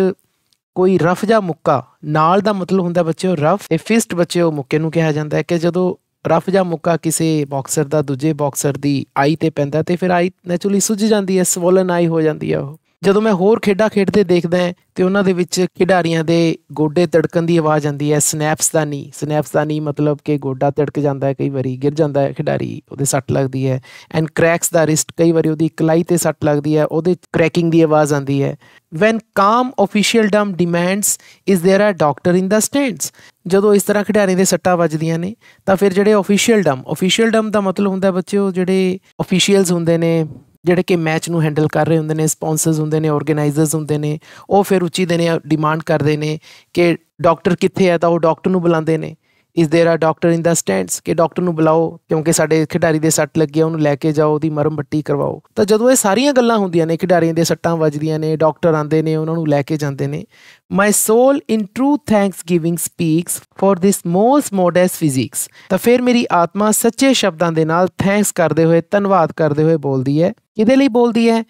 ਕੋਈ ਰਫ ਜਾਂ ਮੁੱਕਾ ਨਾਲ ਦਾ ਮਤਲਬ ਹੁੰਦਾ ਬੱਚਿਓ ਰਫ ਇਹ ਫਿਸਟ ਬੱਚਿਓ ਮੁੱਕੇ ਨੂੰ ਕਿਹਾ ਜਾਂਦਾ ਹੈ ਕਿ ਜਦੋਂ ਰਫ ਜਾਂ ਮੁੱਕਾ ਕਿਸੇ ਬਾਕਸਰ ਦਾ ਦੂਜੇ ਬਾਕਸਰ ਦੀ ਆਈ ਤੇ ਪੈਂਦਾ ਤੇ ਫਿਰ ਆਈ ਨੈਚੁਰਲੀ ਸੁੱਜ ਜਾਂਦੀ ਹੈ ਸਵੋਲਨ ਆਈ ਹੋ ਜਾਂਦੀ ਹੈ ਉਹ ਜਦੋਂ ਮੈਂ ਹੋਰ ਖੇਡਾਂ ਖੇਡਦੇ ਦੇਖਦਾ ਤੇ ਉਹਨਾਂ ਦੇ ਵਿੱਚ ਖਿਡਾਰੀਆਂ ਦੇ ਗੋਡੇ ਤੜਕਣ ਦੀ ਆਵਾਜ਼ ਆਉਂਦੀ ਹੈ ਸਨੈਪਸ ਦਾ ਨਹੀਂ ਸਨੈਪਸ ਦਾ ਨਹੀਂ ਮਤਲਬ ਕਿ ਗੋਡਾ ਤੜਕ ਜਾਂਦਾ ਹੈ ਕਈ ਵਾਰੀ ਗਿਰ ਜਾਂਦਾ ਹੈ ਖਿਡਾਰੀ ਉਹਦੇ ਸੱਟ ਲੱਗਦੀ ਹੈ ਐਂਡ ਕ੍ਰੈਕਸ ਦਾ ਰਿਸਟ ਕਈ ਵਾਰੀ ਉਹਦੀ ਕਲਾਈ ਤੇ ਸੱਟ ਲੱਗਦੀ ਹੈ ਉਹਦੇ ਕ੍ਰੈਕਿੰਗ ਦੀ ਆਵਾਜ਼ ਆਉਂਦੀ ਹੈ when calm officialdom demands is there a doctor in the stands ਜਦੋਂ ਇਸ ਤਰ੍ਹਾਂ ਖਿਡਾਰੀ ਦੇ ਸੱਟਾਂ ਵੱਜਦੀਆਂ ਨੇ ਤਾਂ ਫਿਰ ਜਿਹੜੇ ਅਫੀਸ਼ੀਅਲ ਡਮ ਅਫੀਸ਼ੀਅਲ ਡਮ ਦਾ ਮਤਲਬ ਹੁੰਦਾ ਬੱਚਿਓ ਜਿਹੜੇ ਅਫੀਸ਼ੀਅਲਸ ਹੁੰਦੇ ਨੇ ਜਿਹੜੇ ਕਿ ਮੈਚ ਨੂੰ ਹੈਂਡਲ ਕਰ ਰਹੇ ਹੁੰਦੇ ਨੇ ਸਪਾਂਸਰਸ ਹੁੰਦੇ ਨੇ ਆਰਗੇਨਾਈਜ਼ਰਸ ਹੁੰਦੇ ਨੇ ਉਹ ਫਿਰ ਉੱਚੀ ਦੇ ਨੇ ਡਿਮਾਂਡ ਕਰਦੇ ਨੇ ਕਿ ਡਾਕਟਰ ਕਿੱਥੇ ਹੈ ਤਾਂ ਉਹ ਡਾਕਟਰ ਨੂੰ ਬੁਲਾਉਂਦੇ ਨੇ is there a doctor in the stands ਕਿ ਡਾਕਟਰ ਨੂੰ ਬੁਲਾਓ ਕਿਉਂਕਿ ਸਾਡੇ ਖਿਡਾਰੀ ਦੇ ਸੱਟ ਲੱਗੀ ਆ ਉਹਨੂੰ ਲੈ ਕੇ ਜਾਓ ਉਹਦੀ ਮਰਮ ਪੱਟੀ ਕਰਵਾਓ ਤਾਂ ਜਦੋਂ ਇਹ ਸਾਰੀਆਂ ਗੱਲਾਂ ਹੁੰਦੀਆਂ ਨੇ ਖਿਡਾਰੀਆਂ ਦੇ ਸੱਟਾਂ ਵੱਜਦੀਆਂ ਨੇ ਡਾਕਟਰ ਆਂਦੇ ਨੇ ਉਹਨਾਂ ਨੂੰ ਲੈ ਕੇ ਜਾਂਦੇ ਨੇ my soul in true thanksgiving speaks for this most modest physics ਤਾਂ ਫਿਰ ਮੇਰੀ ਆਤਮਾ ਸੱਚੇ ਸ਼ਬਦਾਂ ਦੇ ਨਾਲ ਥੈਂਕਸ ਕਰਦੇ ਹੋਏ ਧੰਨਵਾਦ ਕਰਦੇ ਹੋਏ ਬੋਲਦੀ ਹੈ ਕਿਹਦੇ ਲਈ ਬੋਲਦੀ ਹੈ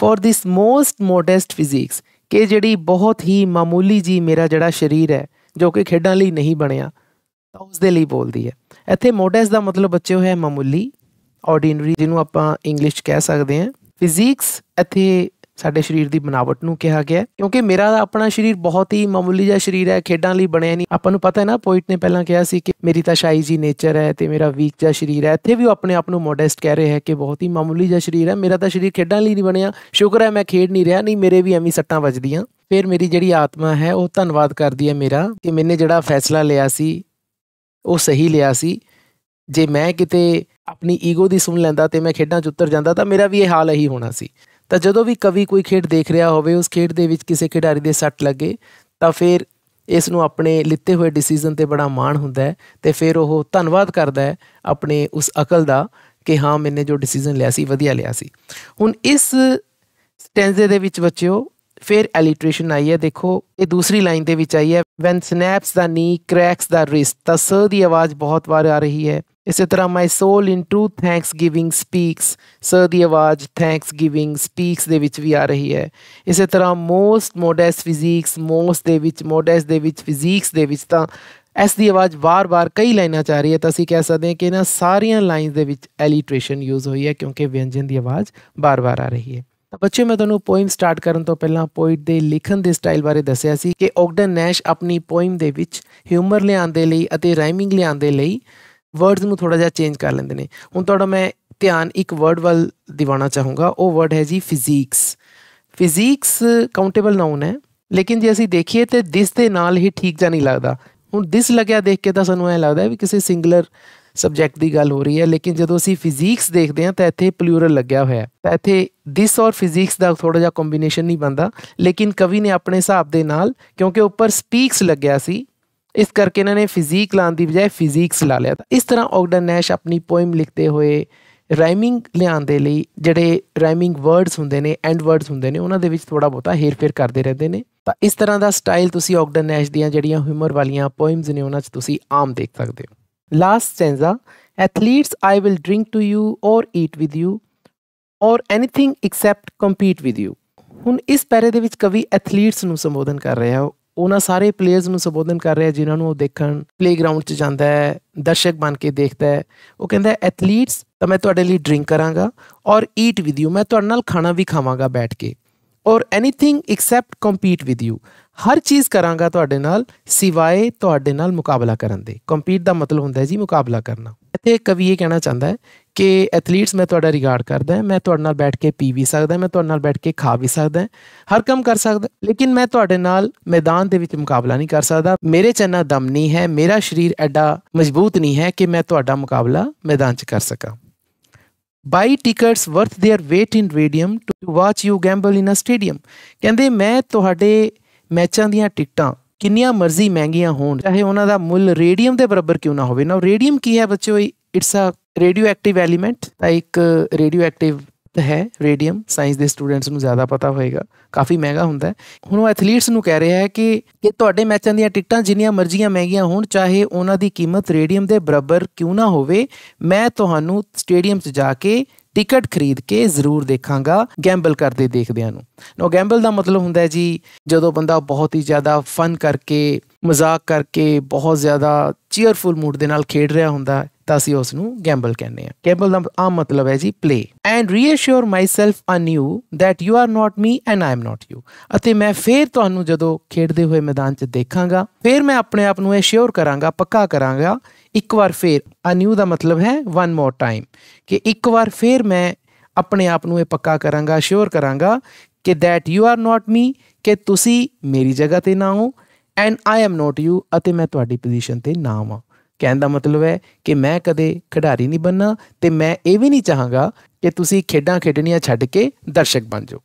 for this most modest physics ਕਿ ਜਿਹੜੀ ਬਹੁਤ ਹੀ ਮਾਮੂਲੀ ਜੀ ਮੇਰਾ ਜਿਹੜਾ ਸਰੀਰ ਹੈ ਜੋ ਕਿ ਖੇਡਾਂ ਲਈ ਨਹੀਂ ਬਣਿਆ ਤਾਂ ਉਸ ਦੇ ਲਈ ਬੋਲਦੀ ਹੈ ਇੱਥੇ ਮੋਡੈਸਟ ਦਾ ਮਤਲਬ ਬੱਚਿਓ ਹੈ ਮਾਮੂਲੀ ਆਰਡੀਨਰੀ ਜਿਹਨੂੰ ਆਪਾਂ ਇੰਗਲਿਸ਼ ਕਹਿ ਸਕਦੇ ਹਾਂ ਫਿਜ਼ਿਕਸ ਇੱਥੇ ਸਾਡੇ ਸਰੀਰ ਦੀ ਬਨਾਵਟ ਨੂੰ ਕਿਹਾ ਗਿਆ ਕਿਉਂਕਿ ਮੇਰਾ ਆਪਣਾ ਸਰੀਰ ਬਹੁਤ ਹੀ ਮਾਮੂਲੀ ਜਿਹਾ ਸਰੀਰ ਹੈ ਖੇਡਾਂ ਲਈ ਬਣਿਆ ਨਹੀਂ ਆਪਾਂ ਨੂੰ ਪਤਾ ਹੈ ਨਾ ਪੋਇਟ ਨੇ ਪਹਿਲਾਂ ਕਿਹਾ ਸੀ ਕਿ ਮੇਰੀ ਤਾਂ ਸ਼ਾਈ ਜੀ ਨੇਚਰ ਹੈ ਤੇ ਮੇਰਾ ਵੀਕ ਜਿਹਾ ਸਰੀਰ ਹੈ ਇੱਥੇ ਵੀ ਉਹ ਆਪਣੇ ਆਪ ਨੂੰ ਮੋਡੈਸਟ ਕਹਿ ਰਹੇ ਹੈ ਕਿ ਬਹੁਤ ਹੀ ਮਾਮੂਲੀ ਜਿਹਾ ਸਰੀਰ ਹੈ ਮੇਰਾ ਤਾਂ ਸਰੀਰ ਖੇਡਾਂ ਲਈ ਨਹੀਂ ਬਣਿਆ ਸ਼ੁਕਰ ਹੈ ਮੈਂ ਖੇਡ ਨਹੀਂ ਰਿਹਾ ਨਹੀਂ ਮੇਰੇ ਵੀ ਐਵੇਂ ਸੱਟਾਂ ਵੱਜਦੀਆਂ ਫਿਰ ਮੇਰੀ ਜਿਹੜੀ ਆਤਮਾ ਹੈ ਉਹ ਧੰਨਵਾਦ ਕਰਦੀ ਹੈ ਮੇਰਾ ਕਿ ਮੈਨੇ ਜਿਹੜਾ ਫੈਸਲਾ ਲਿਆ ਸੀ ਉਹ ਸਹੀ ਲਿਆ ਸੀ ਜੇ ਮੈਂ ਕਿਤੇ ਆਪਣੀ ਈਗੋ ਦੀ ਸੁਣ ਲੈਂਦਾ ਤੇ ਮੈਂ ਖੇਡਾਂ 'ਚ ਉਤਰ ਜਾਂਦਾ ਤਾਂ ਮੇਰਾ ਵੀ ਇਹ ਹਾਲ ਹੀ ਹੋਣਾ ਸੀ ਤਾਂ ਜਦੋਂ ਵੀ ਕਵੀ ਕੋਈ ਖੇਡ ਦੇਖ ਰਿਹਾ ਹੋਵੇ ਉਸ ਖੇਡ ਦੇ ਵਿੱਚ ਕਿਸੇ ਖਿਡਾਰੀ ਦੇ ਸੱਟ ਲੱਗੇ ਤਾਂ ਫਿਰ ਇਸ ਨੂੰ ਆਪਣੇ ਲਿੱਤੇ ਹੋਏ ਡਿਸੀਜਨ ਤੇ ਬੜਾ ਮਾਣ ਹੁੰਦਾ ਹੈ ਤੇ ਫਿਰ ਉਹ ਧੰਨਵਾਦ ਕਰਦਾ ਹੈ ਆਪਣੇ ਉਸ ਅਕਲ ਦਾ ਕਿ ਹਾਂ ਮੈਨੇ ਜੋ ਡਿਸੀਜਨ ਲਿਆ ਸੀ ਵਧੀਆ ਲਿਆ ਸੀ ਹੁਣ ਇਸ ਸਟੈਂਜ਼ੇ ਦੇ ਵਿੱਚ ਬੱਚਿਓ ਫਿਰ ਐਲਿਟਰੇਸ਼ਨ ਆਈ ਹੈ ਦੇਖੋ ਇਹ ਦੂਸਰੀ ਲਾਈਨ ਦੇ ਵਿੱਚ ਆਈ ਹੈ ਵੈਨ ਸਨੈਪਸ ਦਾ ਨੀ ਕ੍ਰੈਕਸ ਦਾ ਰਿਸਟ ਤਾਂ ਸ ਦੀ ਆਵਾਜ਼ ਬਹੁਤ ਵਾਰ ਆ ਰਹੀ ਹੈ इसी तरह my soul in to thanksgiving speaks स की आवाज़ थैंक्स गिविंग स्पीक्स ਦੇ ਵਿੱਚ ਵੀ ਆ ਰਹੀ ਹੈ ਇਸੇ ਤਰ੍ਹਾਂ ਮੋਸਟ ਮੋਡੈਸ ਫਿਜ਼ਿਕਸ ਮੋਸਟ ਦੇ ਵਿੱਚ ਮੋਡੈਸ ਦੇ ਵਿੱਚ ਫਿਜ਼ਿਕਸ ਦੇ ਵਿੱਚ ਤਾਂ ਐਸ ਦੀ ਆਵਾਜ਼ ਵਾਰ-ਵਾਰ ਕਈ ਲਾਈਨਾਂ ਚ ਆ ਰਹੀ ਹੈ ਤਾਂ ਅਸੀਂ ਕਹਿ ਸਕਦੇ ਹਾਂ ਕਿ ਇਹਨਾਂ ਸਾਰੀਆਂ ਲਾਈਨਸ ਦੇ ਵਿੱਚ ਐਲੀਟ੍ਰੇਸ਼ਨ ਯੂਜ਼ ਹੋਈ ਹੈ ਕਿਉਂਕਿ ਵਿਅੰਜਨ ਦੀ ਆਵਾਜ਼ ਵਾਰ-ਵਾਰ ਆ ਰਹੀ ਹੈ ਤਾਂ ਬੱਚਿਓ ਮੈਂ ਤੁਹਾਨੂੰ ਪੋਇਮ ਸਟਾਰਟ ਕਰਨ ਤੋਂ ਪਹਿਲਾਂ ਪੋਇਟ ਦੇ ਲਿਖਣ ਦੇ ਸਟਾਈਲ ਬਾਰੇ ਦੱਸਿਆ ਸੀ ਕਿ ਔਗਡਨ ਨੈਸ਼ ਆਪਣੀ ਪੋਇਮ ਦੇ ਵਿੱਚ ਹਿਊਮਰ ਲਿਆਉਣ ਦੇ ਲਈ ਅਤੇ ਰਾਈਮਿੰਗ ਲਿਆਉਣ ਦੇ ਲਈ ਵਰਡਸ ਨੂੰ ਥੋੜਾ ਜਿਹਾ ਚੇਂਜ ਕਰ ਲੈਂਦੇ ਨੇ ਹੁਣ ਤੁਹਾਡਾ ਮੈਂ ਧਿਆਨ ਇੱਕ ਵਰਡ ਵੱਲ ਦਿਵਾਣਾ ਚਾਹੂੰਗਾ ਉਹ ਵਰਡ ਹੈ ਜੀ ਫਿਜ਼ਿਕਸ ਫਿਜ਼ਿਕਸ ਕਾਊਂਟੇਬਲ ਨਾਉਨ ਹੈ ਲੇਕਿਨ ਜੇ ਅਸੀਂ ਦੇਖੀਏ ਤੇ ਦਿਸ ਦੇ ਨਾਲ ਹੀ ਠੀਕ ਜਾਂ ਨਹੀਂ ਲੱਗਦਾ ਹੁਣ ਦਿਸ ਲੱਗਿਆ ਦੇਖ ਕੇ ਤਾਂ ਸਾਨੂੰ ਐ ਲੱਗਦਾ ਵੀ ਕਿਸੇ ਸਿੰਗੂਲਰ ਸਬਜੈਕਟ ਦੀ ਗੱਲ ਹੋ ਰਹੀ ਹੈ ਲੇਕਿਨ ਜਦੋਂ ਅਸੀਂ ਫਿਜ਼ਿਕਸ ਦੇਖਦੇ ਹਾਂ ਤਾਂ ਇੱਥੇ ਪਲੂਰਲ ਲੱਗਿਆ ਹੋਇਆ ਹੈ ਤਾਂ ਇੱਥੇ ਦਿਸ ਔਰ ਫਿਜ਼ਿਕਸ ਦਾ ਥੋੜਾ ਜਿਹਾ ਕੰਬੀਨੇਸ਼ਨ ਨਹੀਂ ਬੰਦਾ ਲੇਕਿਨ ਕਵੀ ਨੇ ਆਪਣੇ ਹਿਸਾਬ ਦੇ ਨਾਲ ਕਿਉਂਕਿ ਉੱਪਰ ਸਪੀਕਸ ਲੱਗਿਆ ਸੀ ਇਸ ਕਰਕੇ ਇਹਨਾਂ ਨੇ ਫਿਜ਼ੀਕ ਲਾਣ ਦੀ ਬਜਾਏ ਫਿਜ਼ਿਕਸ ਲਾ ਲਿਆ ਤਾਂ ਇਸ ਤਰ੍ਹਾਂ ਓਗਡਨ ਨੈਸ਼ ਆਪਣੀ ਪੋਇਮ ਲਿਖਦੇ ਹੋਏ ਰਾਈਮਿੰਗ ਲਿਆਉਣ ਦੇ ਲਈ ਜਿਹੜੇ ਰਾਈਮਿੰਗ ਵਰਡਸ ਹੁੰਦੇ ਨੇ ਐਂਡ ਵਰਡਸ ਹੁੰਦੇ ਨੇ ਉਹਨਾਂ ਦੇ ਵਿੱਚ ਥੋੜਾ ਬਹੁਤਾ ਹੇਰ-ਫੇਰ ਕਰਦੇ ਰਹਿੰਦੇ ਨੇ ਤਾਂ ਇਸ ਤਰ੍ਹਾਂ ਦਾ ਸਟਾਈਲ ਤੁਸੀਂ ਓਗਡਨ ਨੈਸ਼ ਦੀਆਂ ਜਿਹੜੀਆਂ ਹਿਊਮਰ ਵਾਲੀਆਂ ਪੋਇਮਸ ਨੇ ਉਹਨਾਂ 'ਚ ਤੁਸੀਂ ਆਮ ਦੇਖ ਸਕਦੇ ਹੋ last stanza athletes I will drink to you or eat with you or anything except compete with you ਹੁਣ ਇਸ ਪੈਰੇ ਦੇ ਵਿੱਚ ਕਵੀ ਐਥਲੀਟਸ ਨੂੰ ਸੰਬੋਧਨ ਕਰ ਰਿਹਾ ਹੈ ਉਹਨਾਂ ਸਾਰੇ ਪਲੇਅਰਸ ਨੂੰ ਸੰਬੋਧਨ ਕਰ ਰਿਹਾ ਜਿਨ੍ਹਾਂ ਨੂੰ ਉਹ ਦੇਖਣ ਪਲੇਗਰਾਉਂਡ 'ਚ ਜਾਂਦਾ ਹੈ ਦਰਸ਼ਕ ਬਣ ਕੇ ਦੇਖਦਾ ਹੈ ਉਹ ਕਹਿੰਦਾ ਐਥਲੀਟਸ ਤਾਂ ਮੈਂ ਤੁਹਾਡੇ ਲਈ ਡਰਿੰਕ ਕਰਾਂਗਾ ਔਰ ਈਟ ਵਿਦ ਯੂ ਮੈਂ ਤੁਹਾਡੇ ਨਾਲ ਖਾਣਾ ਵੀ ਖਾਵਾਂਗਾ ਬੈਠ ਕੇ or anything except compete with you ਹਰ ਚੀਜ਼ ਕਰਾਂਗਾ ਤੁਹਾਡੇ ਨਾਲ ਸਿਵਾਏ ਤੁਹਾਡੇ ਨਾਲ ਮੁਕਾਬਲਾ ਕਰਨ ਦੇ ਕੰਪੀਟ ਦਾ ਮਤਲਬ ਹੁੰਦਾ ਹੈ ਜੀ ਮੁਕਾਬਲਾ ਕਰਨਾ ਇੱਥੇ ਕਵੀ ਇਹ ਕਹਿਣਾ ਚਾਹੁੰਦਾ ਹੈ ਕਿ ਐਥਲੀਟਸ ਮੈਂ ਤੁਹਾਡਾ ਰਿਗਾਰਡ ਕਰਦਾ ਮੈਂ ਤੁਹਾਡੇ ਨਾਲ ਬੈਠ ਕੇ ਪੀ ਵੀ ਸਕਦਾ ਮੈਂ ਤੁਹਾਡੇ ਨਾਲ ਬੈਠ ਕੇ ਖਾ ਵੀ ਸਕਦਾ ਹਰ ਕੰਮ ਕਰ ਸਕਦਾ ਲੇਕਿਨ ਮੈਂ ਤੁਹਾਡੇ ਨਾਲ ਮੈਦਾਨ ਦੇ ਵਿੱਚ ਮੁਕਾਬਲਾ ਨਹੀਂ ਕਰ ਸਕਦਾ ਮੇਰੇ ਚ ਇੰਨਾ ਦਮ ਨਹੀਂ ਹੈ ਮੇਰਾ ਸਰੀਰ ਐਡਾ ਮਜ਼ਬੂਤ ਨਹੀਂ ਹੈ ਕਿ ਮੈਂ ਤੁਹਾਡਾ ਮੁਕਾਬਲਾ ਮੈਦਾਨ 'ਚ ਕਰ ਸਕਾਂ buy tickets worth their weight in radium to watch you gamble in a stadium ਕਹਿੰਦੇ ਮੈਂ ਤੁਹਾਡੇ ਮੈਚਾਂ ਦੀਆਂ ਟਿਕਟਾਂ ਕਿੰਨੀਆਂ ਮਰਜ਼ੀ ਮਹਿੰਗੀਆਂ ਹੋਣ ਚਾਹੇ ਉਹਨਾਂ ਦਾ ਮੁੱਲ ਰੇਡੀਅਮ ਦੇ ਬਰਾਬਰ ਕਿਉਂ ਨਾ ਹੋਵੇ ਨਾ ਰੇਡੀਅਮ ਕੀ ਹੈ ਬੱਚਿਓ it's a radioactive element ਤਾਂ ਇੱਕ ਰੇਡੀਓ ਐਕਟਿਵ ਹੈ ਰੇਡੀਅਮ ਸਾਇੰਸ ਦੇ ਸਟੂਡੈਂਟਸ ਨੂੰ ਜ਼ਿਆਦਾ ਪਤਾ ਹੋਏਗਾ ਕਾਫੀ ਮਹਿੰਗਾ ਹੁੰਦਾ ਹੈ ਹੁਣ ਉਹ ਐਥਲੀਟਸ ਨੂੰ ਕਹਿ ਰਿਹਾ ਹੈ ਕਿ ਕਿ ਤੁਹਾਡੇ ਮੈਚਾਂ ਦੀਆਂ ਟਿਕਟਾਂ ਜਿੰਨੀਆਂ ਮਰਜ਼ੀਆਂ ਮਹਿੰਗੀਆਂ ਹੋਣ ਚਾਹੇ ਉਹਨਾਂ ਦੀ ਕੀਮਤ ਰੇਡੀਅਮ ਦੇ ਬਰਾਬਰ ਕਿਉਂ ਨਾ ਹੋਵੇ ਮੈਂ ਤੁਹਾਨੂੰ ਸਟੇਡੀਅਮ 'ਚ ਜਾ ਕੇ ਟਿਕਟ ਖਰੀਦ ਕੇ ਜ਼ਰੂਰ ਦੇਖਾਂਗਾ ਗੈਂਬਲ ਕਰਦੇ ਦੇਖਦਿਆਂ ਨੂੰ ਨੋ ਗੈਂਬਲ ਦਾ ਮਤਲਬ ਹੁੰਦਾ ਹੈ ਜੀ ਜਦੋਂ ਬੰਦਾ ਬਹੁਤ ਹੀ ਜ਼ਿਆਦਾ ਫਨ ਕਰਕੇ ਮਜ਼ਾਕ ਕਰਕੇ ਬਹੁਤ ਜ਼ਿਆਦਾ ਚੀਅਰਫੁਲ ਮੂਡ ਦੇ ਨਾਲ ਖੇਡ ਰਿਹਾ ਹੁੰਦਾ ਹੈ ਤਾਂ ਅਸੀਂ ਉਸ ਨੂੰ ਗੈਂਬਲ ਕਹਿੰਦੇ ਆ ਗੈਂਬਲ ਦਾ ਆਮ ਮਤਲਬ ਹੈ ਜੀ play and reassure myself anew that you are not me and I am not you ਅਤੇ ਮੈਂ ਫੇਰ ਤੁਹਾਨੂੰ ਜਦੋਂ ਖੇਡਦੇ ਹੋਏ ਮੈਦਾਨ 'ਚ ਦੇਖਾਂਗਾ ਫੇਰ ਮੈਂ ਆਪਣੇ ਆਪ ਨੂੰ ਐਸ਼ੋਰ ਕਰਾਂਗਾ ਪੱਕਾ ਕਰਾਂਗਾ ਇੱਕ ਵਾਰ ਫੇਰ ਅਨ ਯੂ ਦਾ ਮਤਲਬ ਹੈ ਵਨ ਮੋਰ ਟਾਈਮ ਕਿ ਇੱਕ ਵਾਰ ਫੇਰ ਮੈਂ ਆਪਣੇ ਆਪ ਨੂੰ ਇਹ ਪੱਕਾ ਕਰਾਂਗਾ ਸ਼ੋਰ ਕਰਾਂਗਾ ਕਿ that you are not me ਕਿ ਤੁਸੀਂ ਮੇਰੀ ਜਗ੍ਹਾ ਤੇ ਨਾ ਹੋ and I am not you ਅਤੇ ਮੈਂ ਤੁਹਾਡੀ ਪੋਜੀਸ਼ਨ ਤੇ ਨਾ ਹਾਂ ਕਹਿਣ ਦਾ ਮਤਲਬ ਹੈ ਕਿ ਮੈਂ ਕਦੇ ਖਿਡਾਰੀ ਨਹੀਂ ਬੰਨਾ ਤੇ ਮੈਂ ਇਹ ਵੀ ਨਹੀਂ ਚਾਹਾਂਗਾ ਕਿ ਤੁਸੀਂ ਖੇਡਾਂ ਖੇਡਣੀਆਂ ਛੱਡ ਕੇ ਦਰਸ਼ਕ ਬਣ ਜਾਓ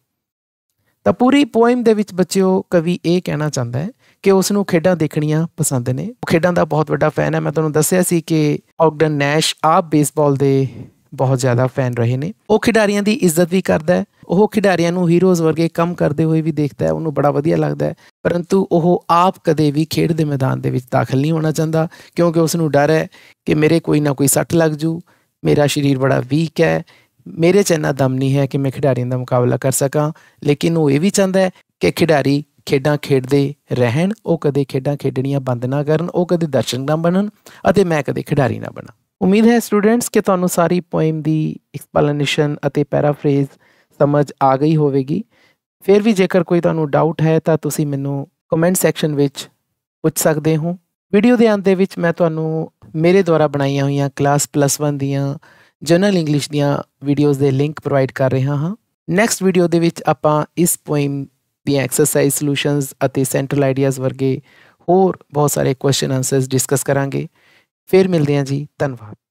ਤਾਂ ਪੂਰੀ ਪੋਇਮ ਦੇ ਵਿੱਚ ਬੱਚਿਓ ਕਵੀ ਇਹ ਕਹਿਣਾ ਚਾਹੁੰਦਾ ਹੈ ਕਿ ਉਸ ਨੂੰ ਖੇਡਾਂ ਦੇਖਣੀਆਂ ਪਸੰਦ ਨੇ ਉਹ ਖੇਡਾਂ ਦਾ ਬਹੁਤ ਵੱਡਾ ਫੈਨ ਹੈ ਮੈਂ ਤੁਹਾਨੂੰ ਦੱਸਿਆ ਸੀ ਕਿ ਆਗਡਨ ਨੈਸ਼ ਆਪ ਬੇਸਬਾਲ ਦੇ ਬਹੁਤ ਜ਼ਿਆਦਾ ਫੈਨ ਰਹੇ ਨੇ ਉਹ ਖਿਡਾਰੀਆਂ ਦੀ ਇੱਜ਼ਤ ਵੀ ਕਰਦਾ ਹੈ ਉਹ ਖਿਡਾਰੀਆਂ ਨੂੰ ਹੀਰੋਜ਼ ਵਰਗੇ ਕੰਮ ਕਰਦੇ ਹੋਏ ਵੀ ਦੇਖਦਾ ਹੈ ਉਹਨੂੰ ਬੜਾ ਵਧੀਆ ਲੱਗਦਾ ਹੈ ਪਰੰਤੂ ਉਹ ਆਪ ਕਦੇ ਵੀ ਖੇਡ ਦੇ ਮੈਦਾਨ ਦੇ ਵਿੱਚ ਦਾਖਲ ਨਹੀਂ ਹੋਣਾ ਚਾਹੁੰਦਾ ਕਿਉਂਕਿ ਉਸ ਨੂੰ ਡਰ ਹੈ ਕਿ ਮੇਰੇ ਕੋਈ ਨਾ ਕੋਈ ਸੱਟ ਲੱਗ ਜੂ ਮੇਰਾ ਸਰੀਰ ਬੜਾ ਵੀਕ ਹੈ ਮੇਰੇ 'ਚ ਇੰਨਾ ਦਮ ਨਹੀਂ ਹੈ ਕਿ ਮੈਂ ਖਿਡਾਰੀਆਂ ਦਾ ਮੁਕਾਬਲਾ ਕਰ ਸਕਾਂ ਲੇਕਿਨ ਉਹ ਇਹ ਵੀ ਚਾਹੁੰਦਾ ਹੈ ਕਿ ਖਿਡਾਰੀ ਖੇਡਾਂ ਖੇਡਦੇ ਰਹਿਣ ਉਹ ਕਦੇ ਖੇਡਾਂ ਖੇਡਣੀਆਂ ਬੰਦ ਨਾ ਕਰਨ ਉਹ ਕਦੇ ਦਰਸ਼ਕ ਨਾ ਬਣਨ ਅਤੇ ਮੈਂ ਕਦੇ ਖਿਡਾਰੀ ਨਾ ਬਣਾ ਉਮੀਦ ਹੈ ਸਟੂਡੈਂਟਸ ਕਿ ਤੁਹਾਨੂੰ ਸਾਰੀ ਪੋਇਮ ਦੀ ਐਕਸਪਲੇਨੇਸ਼ਨ ਅਤੇ ਪੈਰਾਫਰੇਜ਼ ਸਮਝ ਆ ਗਈ ਹੋਵੇਗੀ ਫਿਰ ਵੀ ਜੇਕਰ ਕੋਈ ਤੁਹਾਨੂੰ ਡਾਊਟ ਹੈ ਤਾਂ ਤੁਸੀਂ ਮੈਨੂੰ ਕਮੈਂਟ ਸੈਕਸ਼ਨ ਵਿੱਚ ਪੁੱਛ ਸਕਦੇ ਹੋ ਵੀਡੀਓ ਦੇ ਅੰਤ ਦੇ ਵਿੱਚ ਮੈਂ ਤੁਹਾਨੂੰ ਮੇਰੇ ਦੁਆਰਾ ਬਣਾਈਆਂ ਹੋਈਆਂ ਕਲਾਸ ਪਲੱਸ 1 ਦੀਆਂ ਜਨਰਲ ਇੰਗਲਿਸ਼ ਦੀਆਂ ਵੀਡੀਓਜ਼ ਦੇ ਲਿੰਕ ਪ੍ਰੋਵਾਈਡ ਕਰ ਰਿਹਾ ਹਾਂ ਨੈਕਸਟ ਵੀਡੀਓ ਦੇ ਵਿੱਚ ਆਪਾਂ ਇਸ ਪੋਇਮ ਦੀਆਂ ਐਕਸਰਸਾਈਜ਼ ਸੋਲੂਸ਼ਨਸ ਅਤੇ ਸੈਂਟਰਲ ਆਈਡੀਆਜ਼ ਵਰਗੇ ਹੋਰ ਬਹੁਤ ਸਾਰੇ ਕੁਐਸਚਨ ਆਨਸਰਸ ਡਿਸਕਸ ਕਰਾਂਗੇ ਫਿਰ ਮਿਲਦੇ ਹਾਂ ਜੀ ਧੰਨਵਾਦ